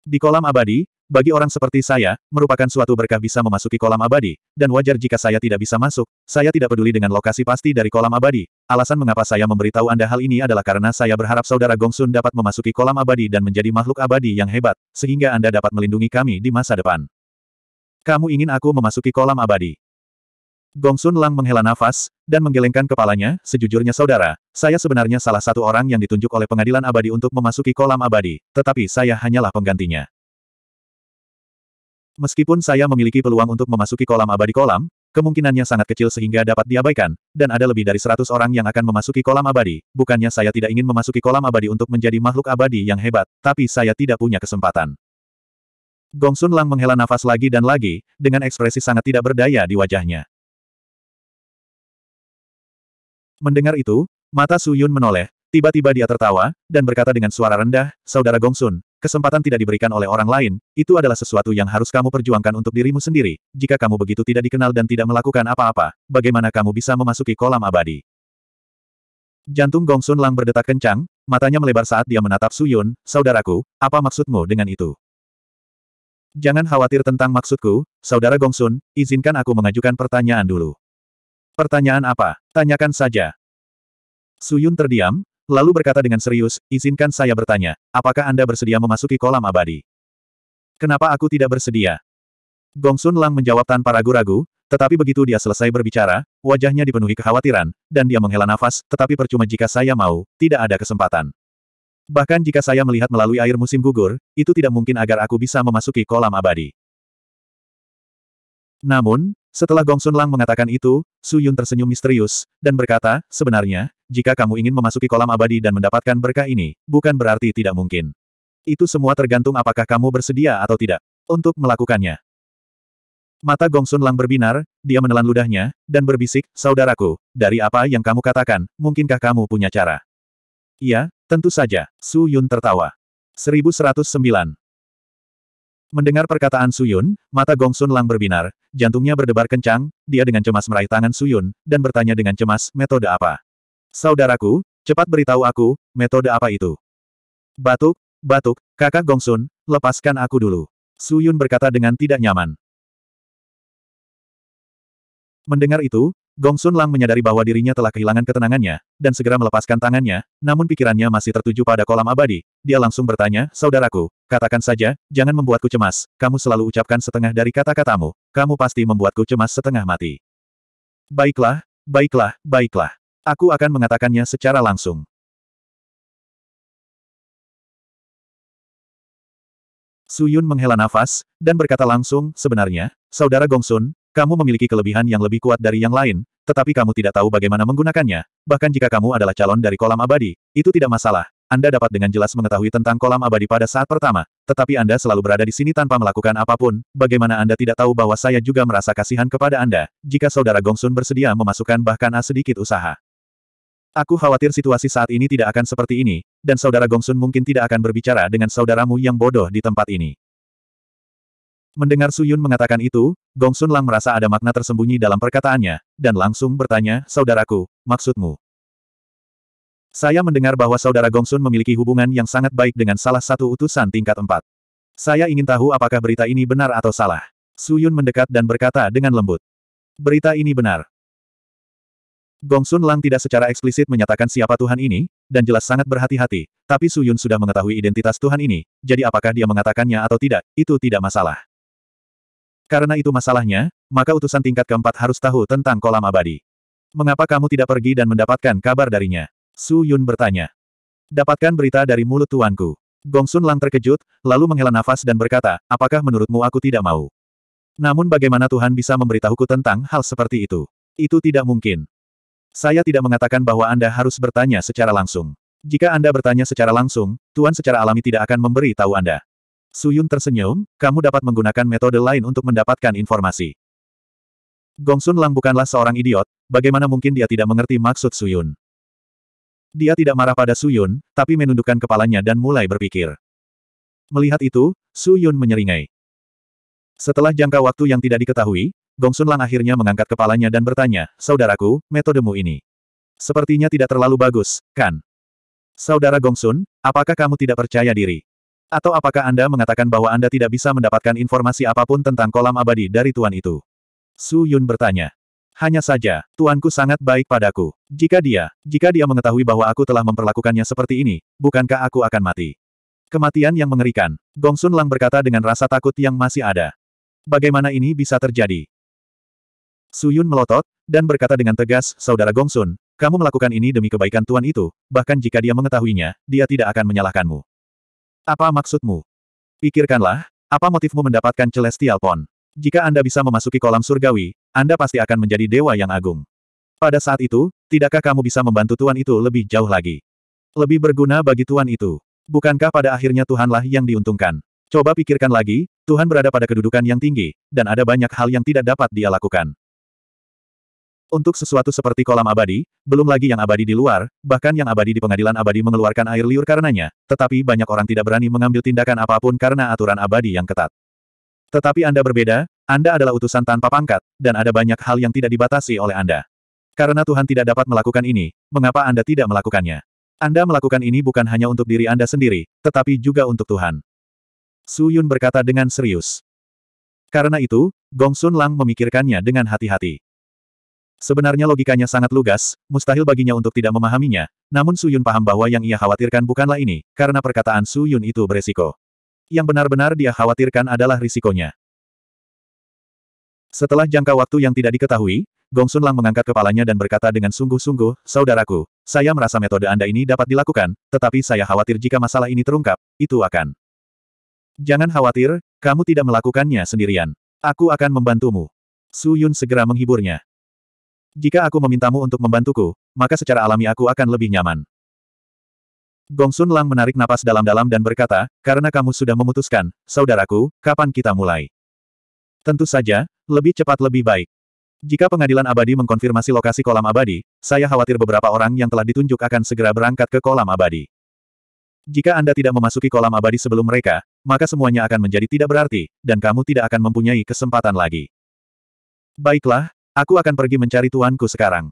Di kolam abadi, bagi orang seperti saya, merupakan suatu berkah bisa memasuki kolam abadi, dan wajar jika saya tidak bisa masuk, saya tidak peduli dengan lokasi pasti dari kolam abadi. Alasan mengapa saya memberitahu Anda hal ini adalah karena saya berharap saudara Gongsun dapat memasuki kolam abadi dan menjadi makhluk abadi yang hebat, sehingga Anda dapat melindungi kami di masa depan. Kamu ingin aku memasuki kolam abadi? Gong Sun Lang menghela nafas, dan menggelengkan kepalanya, sejujurnya saudara, saya sebenarnya salah satu orang yang ditunjuk oleh pengadilan abadi untuk memasuki kolam abadi, tetapi saya hanyalah penggantinya. Meskipun saya memiliki peluang untuk memasuki kolam abadi kolam, kemungkinannya sangat kecil sehingga dapat diabaikan, dan ada lebih dari seratus orang yang akan memasuki kolam abadi, bukannya saya tidak ingin memasuki kolam abadi untuk menjadi makhluk abadi yang hebat, tapi saya tidak punya kesempatan. Gong Sun Lang menghela nafas lagi dan lagi, dengan ekspresi sangat tidak berdaya di wajahnya. Mendengar itu, mata Su Yun menoleh, tiba-tiba dia tertawa, dan berkata dengan suara rendah, Saudara Gongsun, kesempatan tidak diberikan oleh orang lain, itu adalah sesuatu yang harus kamu perjuangkan untuk dirimu sendiri, jika kamu begitu tidak dikenal dan tidak melakukan apa-apa, bagaimana kamu bisa memasuki kolam abadi? Jantung Gongsun Lang berdetak kencang, matanya melebar saat dia menatap Su Yun. Saudaraku, apa maksudmu dengan itu? Jangan khawatir tentang maksudku, Saudara Gongsun, izinkan aku mengajukan pertanyaan dulu. Pertanyaan apa? Tanyakan saja. Suyun terdiam, lalu berkata dengan serius, izinkan saya bertanya, apakah Anda bersedia memasuki kolam abadi? Kenapa aku tidak bersedia? Gong Sun Lang menjawab tanpa ragu-ragu, tetapi begitu dia selesai berbicara, wajahnya dipenuhi kekhawatiran, dan dia menghela nafas, tetapi percuma jika saya mau, tidak ada kesempatan. Bahkan jika saya melihat melalui air musim gugur, itu tidak mungkin agar aku bisa memasuki kolam abadi. Namun, setelah Gongsun Lang mengatakan itu, Su Yun tersenyum misterius, dan berkata, sebenarnya, jika kamu ingin memasuki kolam abadi dan mendapatkan berkah ini, bukan berarti tidak mungkin. Itu semua tergantung apakah kamu bersedia atau tidak untuk melakukannya. Mata Gongsun Lang berbinar, dia menelan ludahnya, dan berbisik, saudaraku, dari apa yang kamu katakan, mungkinkah kamu punya cara? Iya, tentu saja, Su Yun tertawa. 1109 Mendengar perkataan Suyun, mata Gong Sun Lang berbinar, jantungnya berdebar kencang, dia dengan cemas meraih tangan Suyun, dan bertanya dengan cemas, metode apa? Saudaraku, cepat beritahu aku, metode apa itu? Batuk, batuk, kakak Gong Sun, lepaskan aku dulu. Suyun berkata dengan tidak nyaman. Mendengar itu, Gong Sun Lang menyadari bahwa dirinya telah kehilangan ketenangannya, dan segera melepaskan tangannya, namun pikirannya masih tertuju pada kolam abadi. Dia langsung bertanya, Saudaraku, katakan saja, jangan membuatku cemas, kamu selalu ucapkan setengah dari kata-katamu, kamu pasti membuatku cemas setengah mati. Baiklah, baiklah, baiklah. Aku akan mengatakannya secara langsung. Suyun menghela nafas, dan berkata langsung, sebenarnya, Saudara Gongsun, kamu memiliki kelebihan yang lebih kuat dari yang lain, tetapi kamu tidak tahu bagaimana menggunakannya, bahkan jika kamu adalah calon dari kolam abadi, itu tidak masalah. Anda dapat dengan jelas mengetahui tentang kolam abadi pada saat pertama, tetapi Anda selalu berada di sini tanpa melakukan apapun, bagaimana Anda tidak tahu bahwa saya juga merasa kasihan kepada Anda, jika Saudara Gongsun bersedia memasukkan bahkan A sedikit usaha. Aku khawatir situasi saat ini tidak akan seperti ini, dan Saudara Gongsun mungkin tidak akan berbicara dengan saudaramu yang bodoh di tempat ini. Mendengar Su Yun mengatakan itu, Gong Sun Lang merasa ada makna tersembunyi dalam perkataannya, dan langsung bertanya, Saudaraku, maksudmu? Saya mendengar bahwa saudara Gong Sun memiliki hubungan yang sangat baik dengan salah satu utusan tingkat empat. Saya ingin tahu apakah berita ini benar atau salah. Su Yun mendekat dan berkata dengan lembut. Berita ini benar. Gong Sun Lang tidak secara eksplisit menyatakan siapa Tuhan ini, dan jelas sangat berhati-hati, tapi Su Yun sudah mengetahui identitas Tuhan ini, jadi apakah dia mengatakannya atau tidak, itu tidak masalah. Karena itu masalahnya, maka utusan tingkat keempat harus tahu tentang kolam abadi. Mengapa kamu tidak pergi dan mendapatkan kabar darinya? Su Yun bertanya. Dapatkan berita dari mulut tuanku. Gongsun Lang terkejut, lalu menghela nafas dan berkata, apakah menurutmu aku tidak mau? Namun bagaimana Tuhan bisa memberitahuku tentang hal seperti itu? Itu tidak mungkin. Saya tidak mengatakan bahwa Anda harus bertanya secara langsung. Jika Anda bertanya secara langsung, Tuhan secara alami tidak akan memberi tahu Anda. Suyun tersenyum, kamu dapat menggunakan metode lain untuk mendapatkan informasi. Gong Sun Lang bukanlah seorang idiot, bagaimana mungkin dia tidak mengerti maksud Suyun. Dia tidak marah pada Suyun, tapi menundukkan kepalanya dan mulai berpikir. Melihat itu, Suyun menyeringai. Setelah jangka waktu yang tidak diketahui, Gong Sun Lang akhirnya mengangkat kepalanya dan bertanya, Saudaraku, metodemu ini. Sepertinya tidak terlalu bagus, kan? Saudara Gong Sun, apakah kamu tidak percaya diri? Atau apakah Anda mengatakan bahwa Anda tidak bisa mendapatkan informasi apapun tentang kolam abadi dari Tuan itu? Su Yun bertanya. Hanya saja, Tuanku sangat baik padaku. Jika dia, jika dia mengetahui bahwa aku telah memperlakukannya seperti ini, bukankah aku akan mati? Kematian yang mengerikan. Gong Sun Lang berkata dengan rasa takut yang masih ada. Bagaimana ini bisa terjadi? Su Yun melotot, dan berkata dengan tegas, Saudara Gong Sun, kamu melakukan ini demi kebaikan Tuan itu, bahkan jika dia mengetahuinya, dia tidak akan menyalahkanmu. Apa maksudmu? Pikirkanlah, apa motifmu mendapatkan Celestial Pond? Jika Anda bisa memasuki kolam surgawi, Anda pasti akan menjadi dewa yang agung. Pada saat itu, tidakkah kamu bisa membantu Tuhan itu lebih jauh lagi? Lebih berguna bagi Tuhan itu. Bukankah pada akhirnya Tuhanlah yang diuntungkan? Coba pikirkan lagi, Tuhan berada pada kedudukan yang tinggi, dan ada banyak hal yang tidak dapat dia lakukan. Untuk sesuatu seperti kolam abadi, belum lagi yang abadi di luar, bahkan yang abadi di pengadilan abadi mengeluarkan air liur karenanya, tetapi banyak orang tidak berani mengambil tindakan apapun karena aturan abadi yang ketat. Tetapi Anda berbeda, Anda adalah utusan tanpa pangkat, dan ada banyak hal yang tidak dibatasi oleh Anda. Karena Tuhan tidak dapat melakukan ini, mengapa Anda tidak melakukannya? Anda melakukan ini bukan hanya untuk diri Anda sendiri, tetapi juga untuk Tuhan. Su Yun berkata dengan serius. Karena itu, Gong Sun Lang memikirkannya dengan hati-hati. Sebenarnya logikanya sangat lugas, mustahil baginya untuk tidak memahaminya, namun Su Yun paham bahwa yang ia khawatirkan bukanlah ini, karena perkataan Su Yun itu beresiko. Yang benar-benar dia khawatirkan adalah risikonya. Setelah jangka waktu yang tidak diketahui, Gong Sun Lang mengangkat kepalanya dan berkata dengan sungguh-sungguh, Saudaraku, saya merasa metode Anda ini dapat dilakukan, tetapi saya khawatir jika masalah ini terungkap, itu akan. Jangan khawatir, kamu tidak melakukannya sendirian. Aku akan membantumu. Su Yun segera menghiburnya. Jika aku memintamu untuk membantuku, maka secara alami aku akan lebih nyaman. Gong Sun Lang menarik napas dalam-dalam dan berkata, karena kamu sudah memutuskan, saudaraku, kapan kita mulai? Tentu saja, lebih cepat lebih baik. Jika pengadilan abadi mengkonfirmasi lokasi kolam abadi, saya khawatir beberapa orang yang telah ditunjuk akan segera berangkat ke kolam abadi. Jika Anda tidak memasuki kolam abadi sebelum mereka, maka semuanya akan menjadi tidak berarti, dan kamu tidak akan mempunyai kesempatan lagi. Baiklah, Aku akan pergi mencari tuanku sekarang.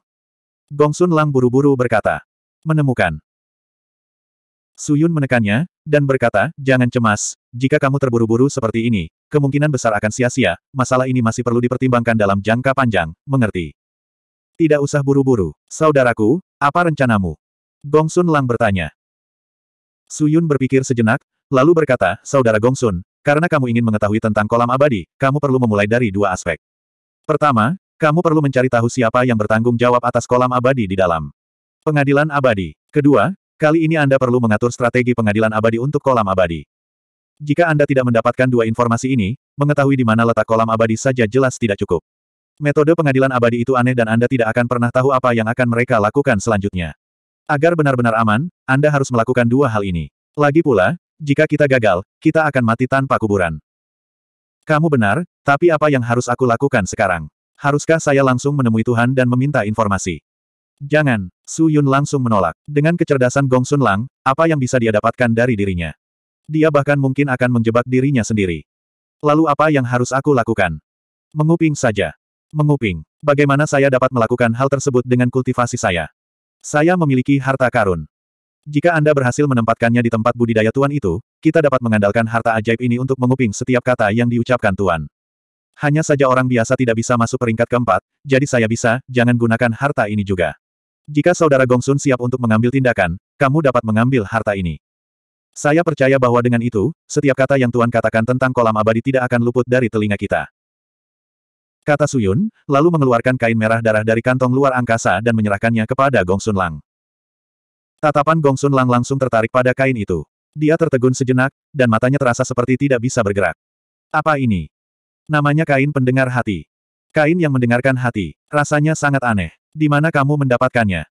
Gongsun Lang buru-buru berkata. Menemukan. Su Yun menekannya, dan berkata, jangan cemas, jika kamu terburu-buru seperti ini, kemungkinan besar akan sia-sia, masalah ini masih perlu dipertimbangkan dalam jangka panjang, mengerti. Tidak usah buru-buru, saudaraku, apa rencanamu? Gongsun Lang bertanya. Su Yun berpikir sejenak, lalu berkata, saudara Gongsun, karena kamu ingin mengetahui tentang kolam abadi, kamu perlu memulai dari dua aspek. Pertama, kamu perlu mencari tahu siapa yang bertanggung jawab atas kolam abadi di dalam pengadilan abadi. Kedua, kali ini Anda perlu mengatur strategi pengadilan abadi untuk kolam abadi. Jika Anda tidak mendapatkan dua informasi ini, mengetahui di mana letak kolam abadi saja jelas tidak cukup. Metode pengadilan abadi itu aneh dan Anda tidak akan pernah tahu apa yang akan mereka lakukan selanjutnya. Agar benar-benar aman, Anda harus melakukan dua hal ini. Lagi pula, jika kita gagal, kita akan mati tanpa kuburan. Kamu benar, tapi apa yang harus aku lakukan sekarang? Haruskah saya langsung menemui Tuhan dan meminta informasi? Jangan, Su Yun langsung menolak. Dengan kecerdasan Gong Sun Lang, apa yang bisa dia dapatkan dari dirinya? Dia bahkan mungkin akan menjebak dirinya sendiri. Lalu apa yang harus aku lakukan? Menguping saja. Menguping. Bagaimana saya dapat melakukan hal tersebut dengan kultivasi saya? Saya memiliki harta karun. Jika Anda berhasil menempatkannya di tempat budidaya Tuan itu, kita dapat mengandalkan harta ajaib ini untuk menguping setiap kata yang diucapkan Tuan. Hanya saja orang biasa tidak bisa masuk peringkat keempat, jadi saya bisa, jangan gunakan harta ini juga. Jika saudara Gongsun siap untuk mengambil tindakan, kamu dapat mengambil harta ini. Saya percaya bahwa dengan itu, setiap kata yang Tuan katakan tentang kolam abadi tidak akan luput dari telinga kita. Kata Suyun, lalu mengeluarkan kain merah darah dari kantong luar angkasa dan menyerahkannya kepada Gongsun Lang. Tatapan Gongsun Lang langsung tertarik pada kain itu. Dia tertegun sejenak, dan matanya terasa seperti tidak bisa bergerak. Apa ini? Namanya kain pendengar hati. Kain yang mendengarkan hati. Rasanya sangat aneh. Di mana kamu mendapatkannya?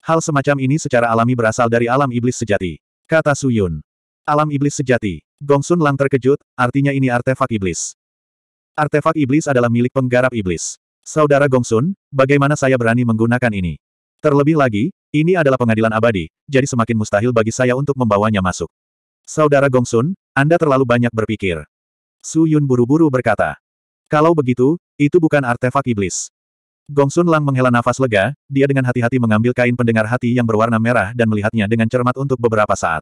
Hal semacam ini secara alami berasal dari alam iblis sejati. Kata Suyun. Alam iblis sejati. Gongsun Lang terkejut, artinya ini artefak iblis. Artefak iblis adalah milik penggarap iblis. Saudara Gongsun, bagaimana saya berani menggunakan ini? Terlebih lagi, ini adalah pengadilan abadi, jadi semakin mustahil bagi saya untuk membawanya masuk. Saudara Gongsun, Anda terlalu banyak berpikir. Su Yun buru-buru berkata. Kalau begitu, itu bukan artefak iblis. Gong Sun Lang menghela nafas lega, dia dengan hati-hati mengambil kain pendengar hati yang berwarna merah dan melihatnya dengan cermat untuk beberapa saat.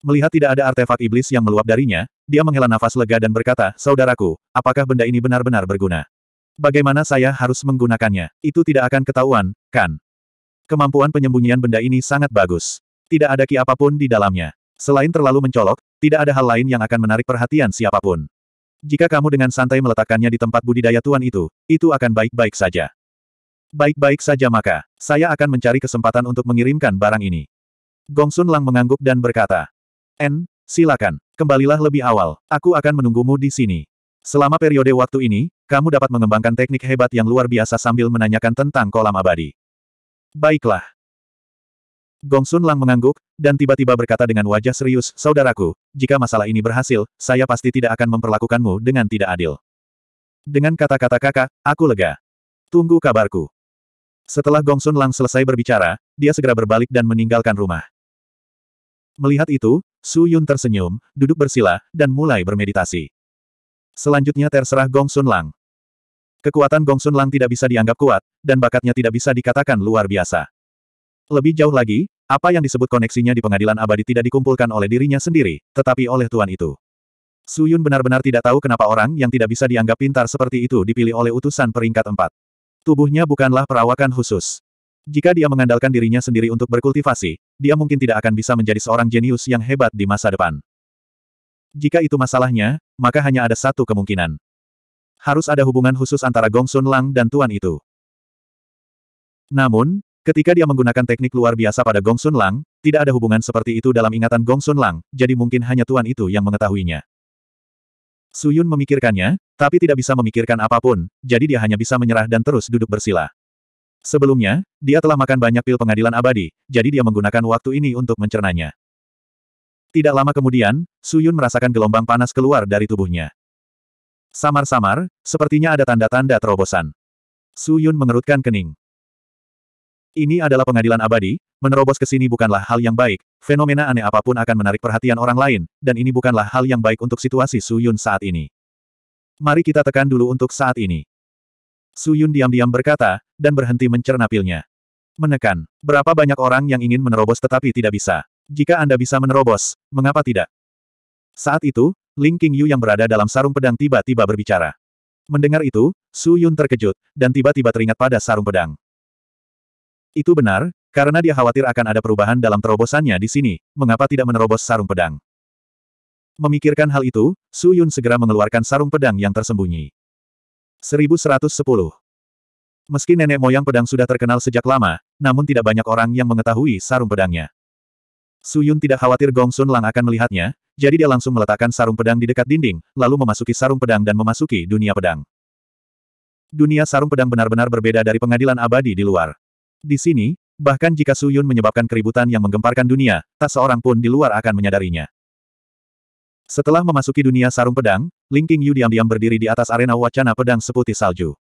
Melihat tidak ada artefak iblis yang meluap darinya, dia menghela nafas lega dan berkata, Saudaraku, apakah benda ini benar-benar berguna? Bagaimana saya harus menggunakannya? Itu tidak akan ketahuan, kan? Kemampuan penyembunyian benda ini sangat bagus. Tidak ada ki apapun di dalamnya. Selain terlalu mencolok, tidak ada hal lain yang akan menarik perhatian siapapun. Jika kamu dengan santai meletakkannya di tempat budidaya tuan itu, itu akan baik-baik saja. Baik-baik saja maka, saya akan mencari kesempatan untuk mengirimkan barang ini. Gong Sun Lang mengangguk dan berkata, N, silakan, kembalilah lebih awal, aku akan menunggumu di sini. Selama periode waktu ini, kamu dapat mengembangkan teknik hebat yang luar biasa sambil menanyakan tentang kolam abadi. Baiklah. Gong Sun Lang mengangguk, dan tiba-tiba berkata dengan wajah serius, Saudaraku, jika masalah ini berhasil, saya pasti tidak akan memperlakukanmu dengan tidak adil. Dengan kata-kata kakak, aku lega. Tunggu kabarku. Setelah Gong Sun Lang selesai berbicara, dia segera berbalik dan meninggalkan rumah. Melihat itu, Su Yun tersenyum, duduk bersila, dan mulai bermeditasi. Selanjutnya terserah Gong Sun Lang. Kekuatan Gong Sun Lang tidak bisa dianggap kuat, dan bakatnya tidak bisa dikatakan luar biasa. Lebih jauh lagi, apa yang disebut koneksinya di pengadilan abadi tidak dikumpulkan oleh dirinya sendiri, tetapi oleh tuan itu. Suyun benar-benar tidak tahu kenapa orang yang tidak bisa dianggap pintar seperti itu dipilih oleh utusan peringkat empat. Tubuhnya bukanlah perawakan khusus. Jika dia mengandalkan dirinya sendiri untuk berkultivasi, dia mungkin tidak akan bisa menjadi seorang jenius yang hebat di masa depan. Jika itu masalahnya, maka hanya ada satu kemungkinan. Harus ada hubungan khusus antara Gong Sun Lang dan Tuan itu. Namun, Ketika dia menggunakan teknik luar biasa pada Gong Sun Lang, tidak ada hubungan seperti itu dalam ingatan Gong Sun Lang, jadi mungkin hanya tuan itu yang mengetahuinya. Suyun memikirkannya, tapi tidak bisa memikirkan apapun, jadi dia hanya bisa menyerah dan terus duduk bersila. Sebelumnya, dia telah makan banyak pil pengadilan abadi, jadi dia menggunakan waktu ini untuk mencernanya. Tidak lama kemudian, Suyun merasakan gelombang panas keluar dari tubuhnya. Samar-samar, sepertinya ada tanda-tanda terobosan. Suyun mengerutkan kening. Ini adalah pengadilan abadi, menerobos ke sini bukanlah hal yang baik, fenomena aneh apapun akan menarik perhatian orang lain, dan ini bukanlah hal yang baik untuk situasi Su Yun saat ini. Mari kita tekan dulu untuk saat ini. Su Yun diam-diam berkata, dan berhenti mencerna pilnya. Menekan. Berapa banyak orang yang ingin menerobos tetapi tidak bisa? Jika Anda bisa menerobos, mengapa tidak? Saat itu, Ling King Yu yang berada dalam sarung pedang tiba-tiba berbicara. Mendengar itu, Su Yun terkejut, dan tiba-tiba teringat pada sarung pedang. Itu benar, karena dia khawatir akan ada perubahan dalam terobosannya di sini, mengapa tidak menerobos sarung pedang? Memikirkan hal itu, Su Yun segera mengeluarkan sarung pedang yang tersembunyi. 1110. Meski nenek moyang pedang sudah terkenal sejak lama, namun tidak banyak orang yang mengetahui sarung pedangnya. Su Yun tidak khawatir Gong Sun Lang akan melihatnya, jadi dia langsung meletakkan sarung pedang di dekat dinding, lalu memasuki sarung pedang dan memasuki dunia pedang. Dunia sarung pedang benar-benar berbeda dari pengadilan abadi di luar. Di sini, bahkan jika Su Yun menyebabkan keributan yang menggemparkan dunia, tak seorang pun di luar akan menyadarinya. Setelah memasuki dunia sarung pedang, Ling Qingyu Yu diam-diam berdiri di atas arena wacana pedang seputih salju.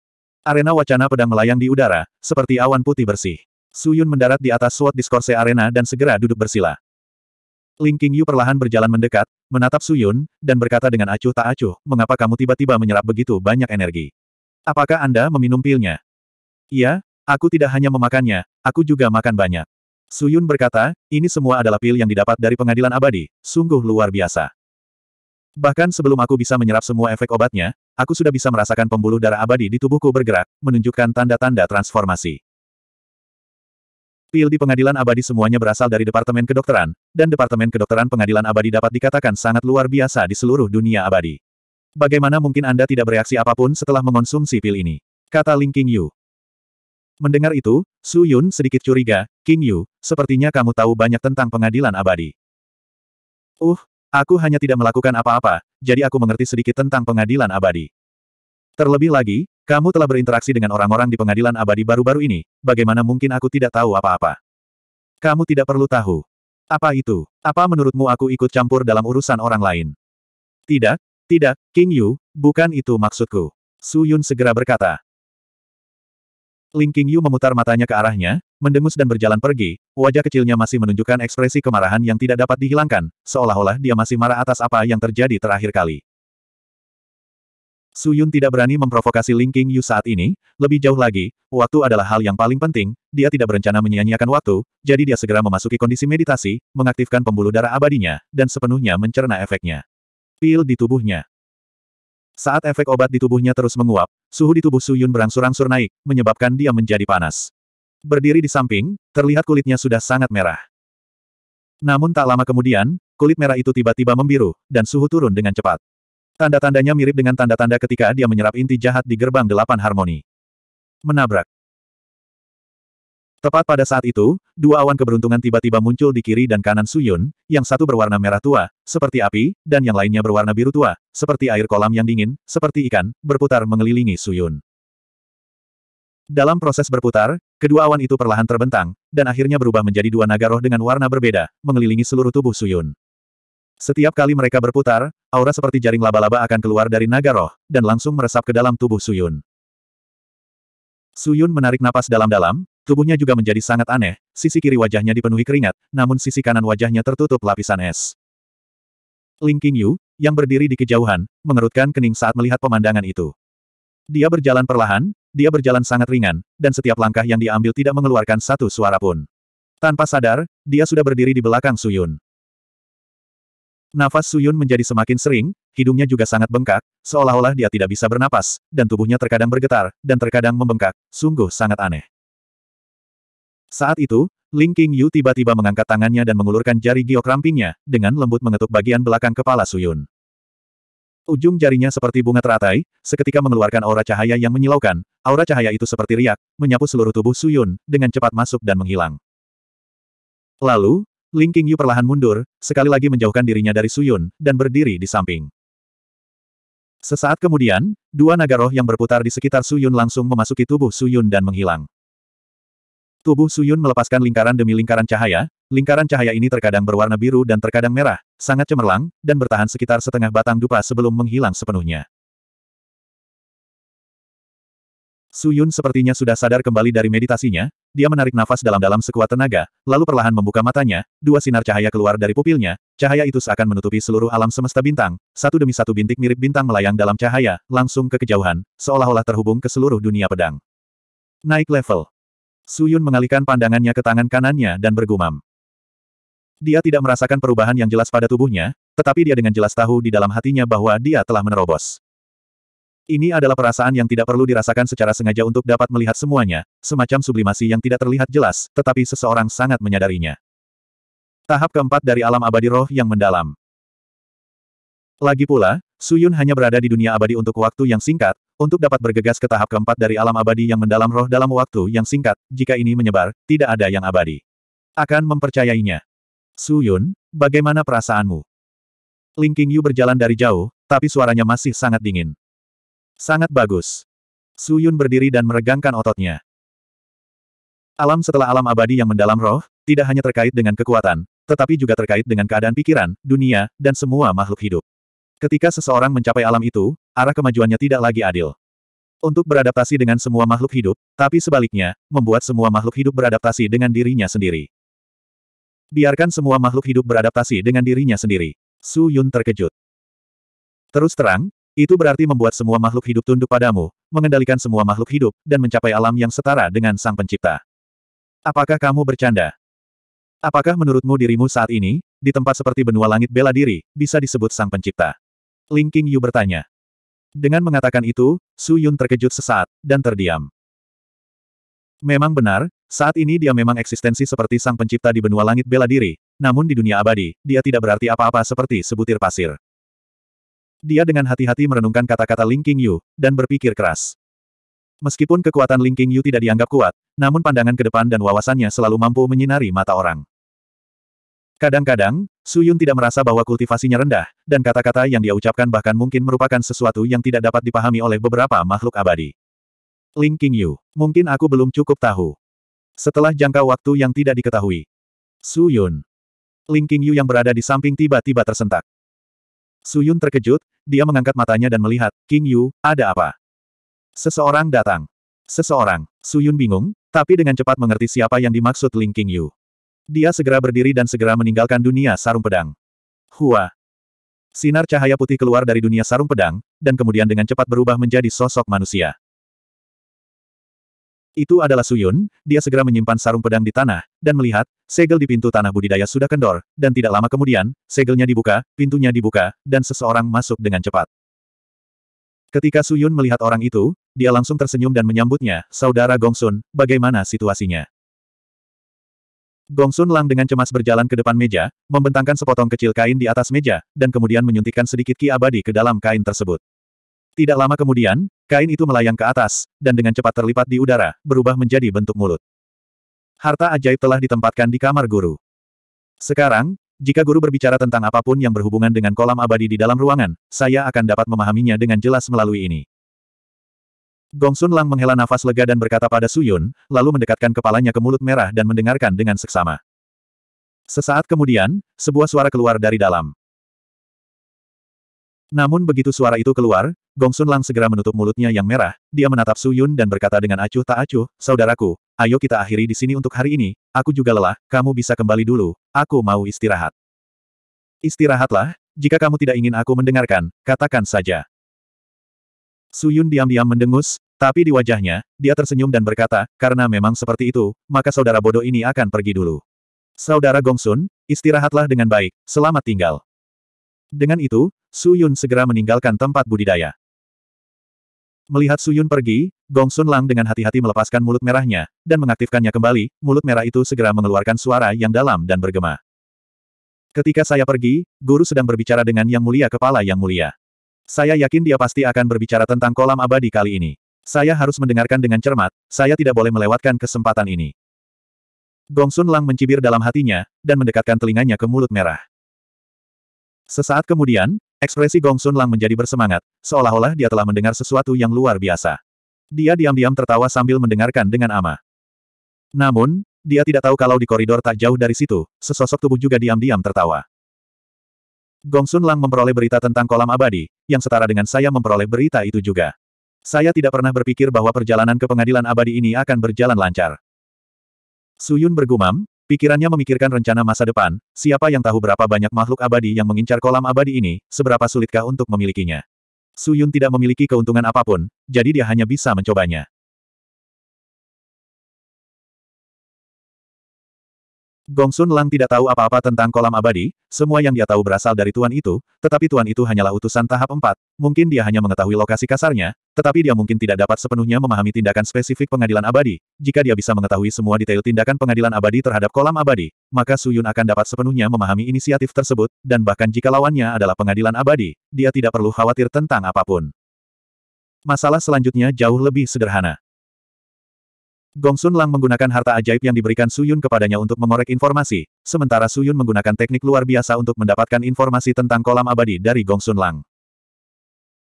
Arena wacana pedang melayang di udara, seperti awan putih bersih. Su Yun mendarat di atas SWOT diskorse Arena dan segera duduk bersila. Ling Qingyu Yu perlahan berjalan mendekat, menatap Su Yun, dan berkata dengan acuh tak acuh, mengapa kamu tiba-tiba menyerap begitu banyak energi? Apakah Anda meminum pilnya? Iya, Aku tidak hanya memakannya, aku juga makan banyak. Suyun berkata, ini semua adalah pil yang didapat dari pengadilan abadi, sungguh luar biasa. Bahkan sebelum aku bisa menyerap semua efek obatnya, aku sudah bisa merasakan pembuluh darah abadi di tubuhku bergerak, menunjukkan tanda-tanda transformasi. Pil di pengadilan abadi semuanya berasal dari Departemen Kedokteran, dan Departemen Kedokteran Pengadilan Abadi dapat dikatakan sangat luar biasa di seluruh dunia abadi. Bagaimana mungkin Anda tidak bereaksi apapun setelah mengonsumsi pil ini? Kata Ling Qingyu. Mendengar itu, Su Yun sedikit curiga, King Yu, sepertinya kamu tahu banyak tentang pengadilan abadi. Uh, aku hanya tidak melakukan apa-apa, jadi aku mengerti sedikit tentang pengadilan abadi. Terlebih lagi, kamu telah berinteraksi dengan orang-orang di pengadilan abadi baru-baru ini, bagaimana mungkin aku tidak tahu apa-apa? Kamu tidak perlu tahu. Apa itu? Apa menurutmu aku ikut campur dalam urusan orang lain? Tidak, tidak, King Yu, bukan itu maksudku. Su Yun segera berkata. Ling Qingyu memutar matanya ke arahnya, mendengus dan berjalan pergi, wajah kecilnya masih menunjukkan ekspresi kemarahan yang tidak dapat dihilangkan, seolah-olah dia masih marah atas apa yang terjadi terakhir kali. Su Yun tidak berani memprovokasi Ling Qingyu saat ini, lebih jauh lagi, waktu adalah hal yang paling penting, dia tidak berencana menyia-nyiakan waktu, jadi dia segera memasuki kondisi meditasi, mengaktifkan pembuluh darah abadinya, dan sepenuhnya mencerna efeknya. Pil di tubuhnya. Saat efek obat di tubuhnya terus menguap, suhu di tubuh Suyun berangsur-angsur naik, menyebabkan dia menjadi panas. Berdiri di samping, terlihat kulitnya sudah sangat merah. Namun tak lama kemudian, kulit merah itu tiba-tiba membiru, dan suhu turun dengan cepat. Tanda-tandanya mirip dengan tanda-tanda ketika dia menyerap inti jahat di gerbang delapan harmoni. Menabrak. Tepat pada saat itu, dua awan keberuntungan tiba-tiba muncul di kiri dan kanan Suyun, yang satu berwarna merah tua, seperti api, dan yang lainnya berwarna biru tua, seperti air kolam yang dingin, seperti ikan, berputar mengelilingi Suyun. Dalam proses berputar, kedua awan itu perlahan terbentang, dan akhirnya berubah menjadi dua naga roh dengan warna berbeda, mengelilingi seluruh tubuh Suyun. Setiap kali mereka berputar, aura seperti jaring laba-laba akan keluar dari naga roh, dan langsung meresap ke dalam tubuh Suyun. Suyun menarik napas dalam-dalam, Tubuhnya juga menjadi sangat aneh, sisi kiri wajahnya dipenuhi keringat, namun sisi kanan wajahnya tertutup lapisan es. Ling Qingyu, yang berdiri di kejauhan, mengerutkan kening saat melihat pemandangan itu. Dia berjalan perlahan, dia berjalan sangat ringan, dan setiap langkah yang diambil tidak mengeluarkan satu suara pun. Tanpa sadar, dia sudah berdiri di belakang Suyun. Nafas Suyun menjadi semakin sering, hidungnya juga sangat bengkak, seolah-olah dia tidak bisa bernapas, dan tubuhnya terkadang bergetar, dan terkadang membengkak, sungguh sangat aneh. Saat itu, Ling King Yu tiba-tiba mengangkat tangannya dan mengulurkan jari giok rampingnya, dengan lembut mengetuk bagian belakang kepala Suyun. Ujung jarinya seperti bunga teratai, seketika mengeluarkan aura cahaya yang menyilaukan, aura cahaya itu seperti riak, menyapu seluruh tubuh Suyun, dengan cepat masuk dan menghilang. Lalu, Ling King Yu perlahan mundur, sekali lagi menjauhkan dirinya dari Suyun, dan berdiri di samping. Sesaat kemudian, dua naga roh yang berputar di sekitar Suyun langsung memasuki tubuh Suyun dan menghilang. Tubuh Suyun melepaskan lingkaran demi lingkaran cahaya, lingkaran cahaya ini terkadang berwarna biru dan terkadang merah, sangat cemerlang, dan bertahan sekitar setengah batang dupa sebelum menghilang sepenuhnya. Suyun sepertinya sudah sadar kembali dari meditasinya, dia menarik nafas dalam-dalam sekuat tenaga, lalu perlahan membuka matanya, dua sinar cahaya keluar dari pupilnya, cahaya itu seakan menutupi seluruh alam semesta bintang, satu demi satu bintik mirip bintang melayang dalam cahaya, langsung ke kejauhan, seolah-olah terhubung ke seluruh dunia pedang. Naik level. Suyun mengalihkan pandangannya ke tangan kanannya dan bergumam. Dia tidak merasakan perubahan yang jelas pada tubuhnya, tetapi dia dengan jelas tahu di dalam hatinya bahwa dia telah menerobos. Ini adalah perasaan yang tidak perlu dirasakan secara sengaja untuk dapat melihat semuanya, semacam sublimasi yang tidak terlihat jelas, tetapi seseorang sangat menyadarinya. Tahap keempat dari alam abadi roh yang mendalam. Lagi pula, Suyun hanya berada di dunia abadi untuk waktu yang singkat, untuk dapat bergegas ke tahap keempat dari alam abadi yang mendalam roh dalam waktu yang singkat, jika ini menyebar, tidak ada yang abadi. Akan mempercayainya. Suyun, bagaimana perasaanmu? Ling Qingyu berjalan dari jauh, tapi suaranya masih sangat dingin. Sangat bagus. Suyun berdiri dan meregangkan ototnya. Alam setelah alam abadi yang mendalam roh, tidak hanya terkait dengan kekuatan, tetapi juga terkait dengan keadaan pikiran, dunia, dan semua makhluk hidup. Ketika seseorang mencapai alam itu, arah kemajuannya tidak lagi adil. Untuk beradaptasi dengan semua makhluk hidup, tapi sebaliknya, membuat semua makhluk hidup beradaptasi dengan dirinya sendiri. Biarkan semua makhluk hidup beradaptasi dengan dirinya sendiri. Su Yun terkejut. Terus terang, itu berarti membuat semua makhluk hidup tunduk padamu, mengendalikan semua makhluk hidup, dan mencapai alam yang setara dengan sang pencipta. Apakah kamu bercanda? Apakah menurutmu dirimu saat ini, di tempat seperti benua langit bela diri, bisa disebut sang pencipta? Ling Qingyu Yu bertanya. Dengan mengatakan itu, Su Yun terkejut sesaat, dan terdiam. Memang benar, saat ini dia memang eksistensi seperti sang pencipta di benua langit bela diri, namun di dunia abadi, dia tidak berarti apa-apa seperti sebutir pasir. Dia dengan hati-hati merenungkan kata-kata Ling Qingyu, Yu, dan berpikir keras. Meskipun kekuatan Ling Qingyu Yu tidak dianggap kuat, namun pandangan ke depan dan wawasannya selalu mampu menyinari mata orang. Kadang-kadang, Suyun tidak merasa bahwa kultivasinya rendah, dan kata-kata yang dia ucapkan bahkan mungkin merupakan sesuatu yang tidak dapat dipahami oleh beberapa makhluk abadi. Ling Qingyu, mungkin aku belum cukup tahu. Setelah jangka waktu yang tidak diketahui. Suyun. Ling Qingyu yang berada di samping tiba-tiba tersentak. Suyun terkejut, dia mengangkat matanya dan melihat, Yu, ada apa? Seseorang datang. Seseorang. Suyun bingung, tapi dengan cepat mengerti siapa yang dimaksud Ling Yu. Dia segera berdiri dan segera meninggalkan dunia sarung pedang. Hua! Sinar cahaya putih keluar dari dunia sarung pedang, dan kemudian dengan cepat berubah menjadi sosok manusia. Itu adalah Suyun, dia segera menyimpan sarung pedang di tanah, dan melihat, segel di pintu tanah budidaya sudah kendor, dan tidak lama kemudian, segelnya dibuka, pintunya dibuka, dan seseorang masuk dengan cepat. Ketika Suyun melihat orang itu, dia langsung tersenyum dan menyambutnya, Saudara Gongsun, bagaimana situasinya? Gongsun Lang dengan cemas berjalan ke depan meja, membentangkan sepotong kecil kain di atas meja, dan kemudian menyuntikkan sedikit ki abadi ke dalam kain tersebut. Tidak lama kemudian, kain itu melayang ke atas, dan dengan cepat terlipat di udara, berubah menjadi bentuk mulut. Harta ajaib telah ditempatkan di kamar guru. Sekarang, jika guru berbicara tentang apapun yang berhubungan dengan kolam abadi di dalam ruangan, saya akan dapat memahaminya dengan jelas melalui ini. Gongsun Lang menghela nafas lega dan berkata pada Su Yun, lalu mendekatkan kepalanya ke mulut merah dan mendengarkan dengan seksama. Sesaat kemudian, sebuah suara keluar dari dalam. Namun begitu suara itu keluar, Gongsun Lang segera menutup mulutnya yang merah, dia menatap Su Yun dan berkata dengan acuh tak acuh, Saudaraku, ayo kita akhiri di sini untuk hari ini, aku juga lelah, kamu bisa kembali dulu, aku mau istirahat. Istirahatlah, jika kamu tidak ingin aku mendengarkan, katakan saja. Suyun diam-diam mendengus, tapi di wajahnya, dia tersenyum dan berkata, karena memang seperti itu, maka saudara bodoh ini akan pergi dulu. Saudara Gongsun, istirahatlah dengan baik, selamat tinggal. Dengan itu, Suyun segera meninggalkan tempat budidaya. Melihat Suyun pergi, Gongsun Lang dengan hati-hati melepaskan mulut merahnya, dan mengaktifkannya kembali, mulut merah itu segera mengeluarkan suara yang dalam dan bergema. Ketika saya pergi, guru sedang berbicara dengan Yang Mulia Kepala Yang Mulia. Saya yakin dia pasti akan berbicara tentang kolam abadi kali ini. Saya harus mendengarkan dengan cermat, saya tidak boleh melewatkan kesempatan ini. Gongsun Lang mencibir dalam hatinya, dan mendekatkan telinganya ke mulut merah. Sesaat kemudian, ekspresi Gongsun Lang menjadi bersemangat, seolah-olah dia telah mendengar sesuatu yang luar biasa. Dia diam-diam tertawa sambil mendengarkan dengan aman. Namun, dia tidak tahu kalau di koridor tak jauh dari situ, sesosok tubuh juga diam-diam tertawa. Gongsun Lang memperoleh berita tentang kolam abadi, yang setara dengan saya memperoleh berita itu juga. Saya tidak pernah berpikir bahwa perjalanan ke pengadilan abadi ini akan berjalan lancar. Suyun bergumam, pikirannya memikirkan rencana masa depan, siapa yang tahu berapa banyak makhluk abadi yang mengincar kolam abadi ini, seberapa sulitkah untuk memilikinya. Suyun tidak memiliki keuntungan apapun, jadi dia hanya bisa mencobanya. Gongsun Lang tidak tahu apa-apa tentang kolam abadi, semua yang dia tahu berasal dari tuan itu, tetapi tuan itu hanyalah utusan tahap 4, mungkin dia hanya mengetahui lokasi kasarnya, tetapi dia mungkin tidak dapat sepenuhnya memahami tindakan spesifik pengadilan abadi. Jika dia bisa mengetahui semua detail tindakan pengadilan abadi terhadap kolam abadi, maka Suyun akan dapat sepenuhnya memahami inisiatif tersebut, dan bahkan jika lawannya adalah pengadilan abadi, dia tidak perlu khawatir tentang apapun. Masalah selanjutnya jauh lebih sederhana. Gongsun Lang menggunakan harta ajaib yang diberikan Suyun kepadanya untuk mengorek informasi, sementara Suyun menggunakan teknik luar biasa untuk mendapatkan informasi tentang kolam abadi dari Gongsun Lang.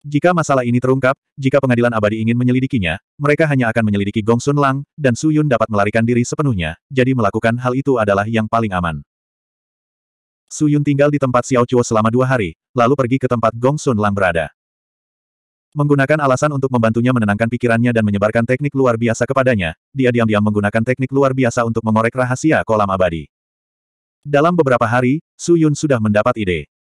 Jika masalah ini terungkap, jika pengadilan abadi ingin menyelidikinya, mereka hanya akan menyelidiki Gongsun Lang, dan Suyun dapat melarikan diri sepenuhnya, jadi melakukan hal itu adalah yang paling aman. Suyun tinggal di tempat Xiao Chuo selama dua hari, lalu pergi ke tempat Gong Sun Lang berada. Menggunakan alasan untuk membantunya menenangkan pikirannya dan menyebarkan teknik luar biasa kepadanya, dia diam-diam menggunakan teknik luar biasa untuk mengorek rahasia kolam abadi. Dalam beberapa hari, Su Yun sudah mendapat ide.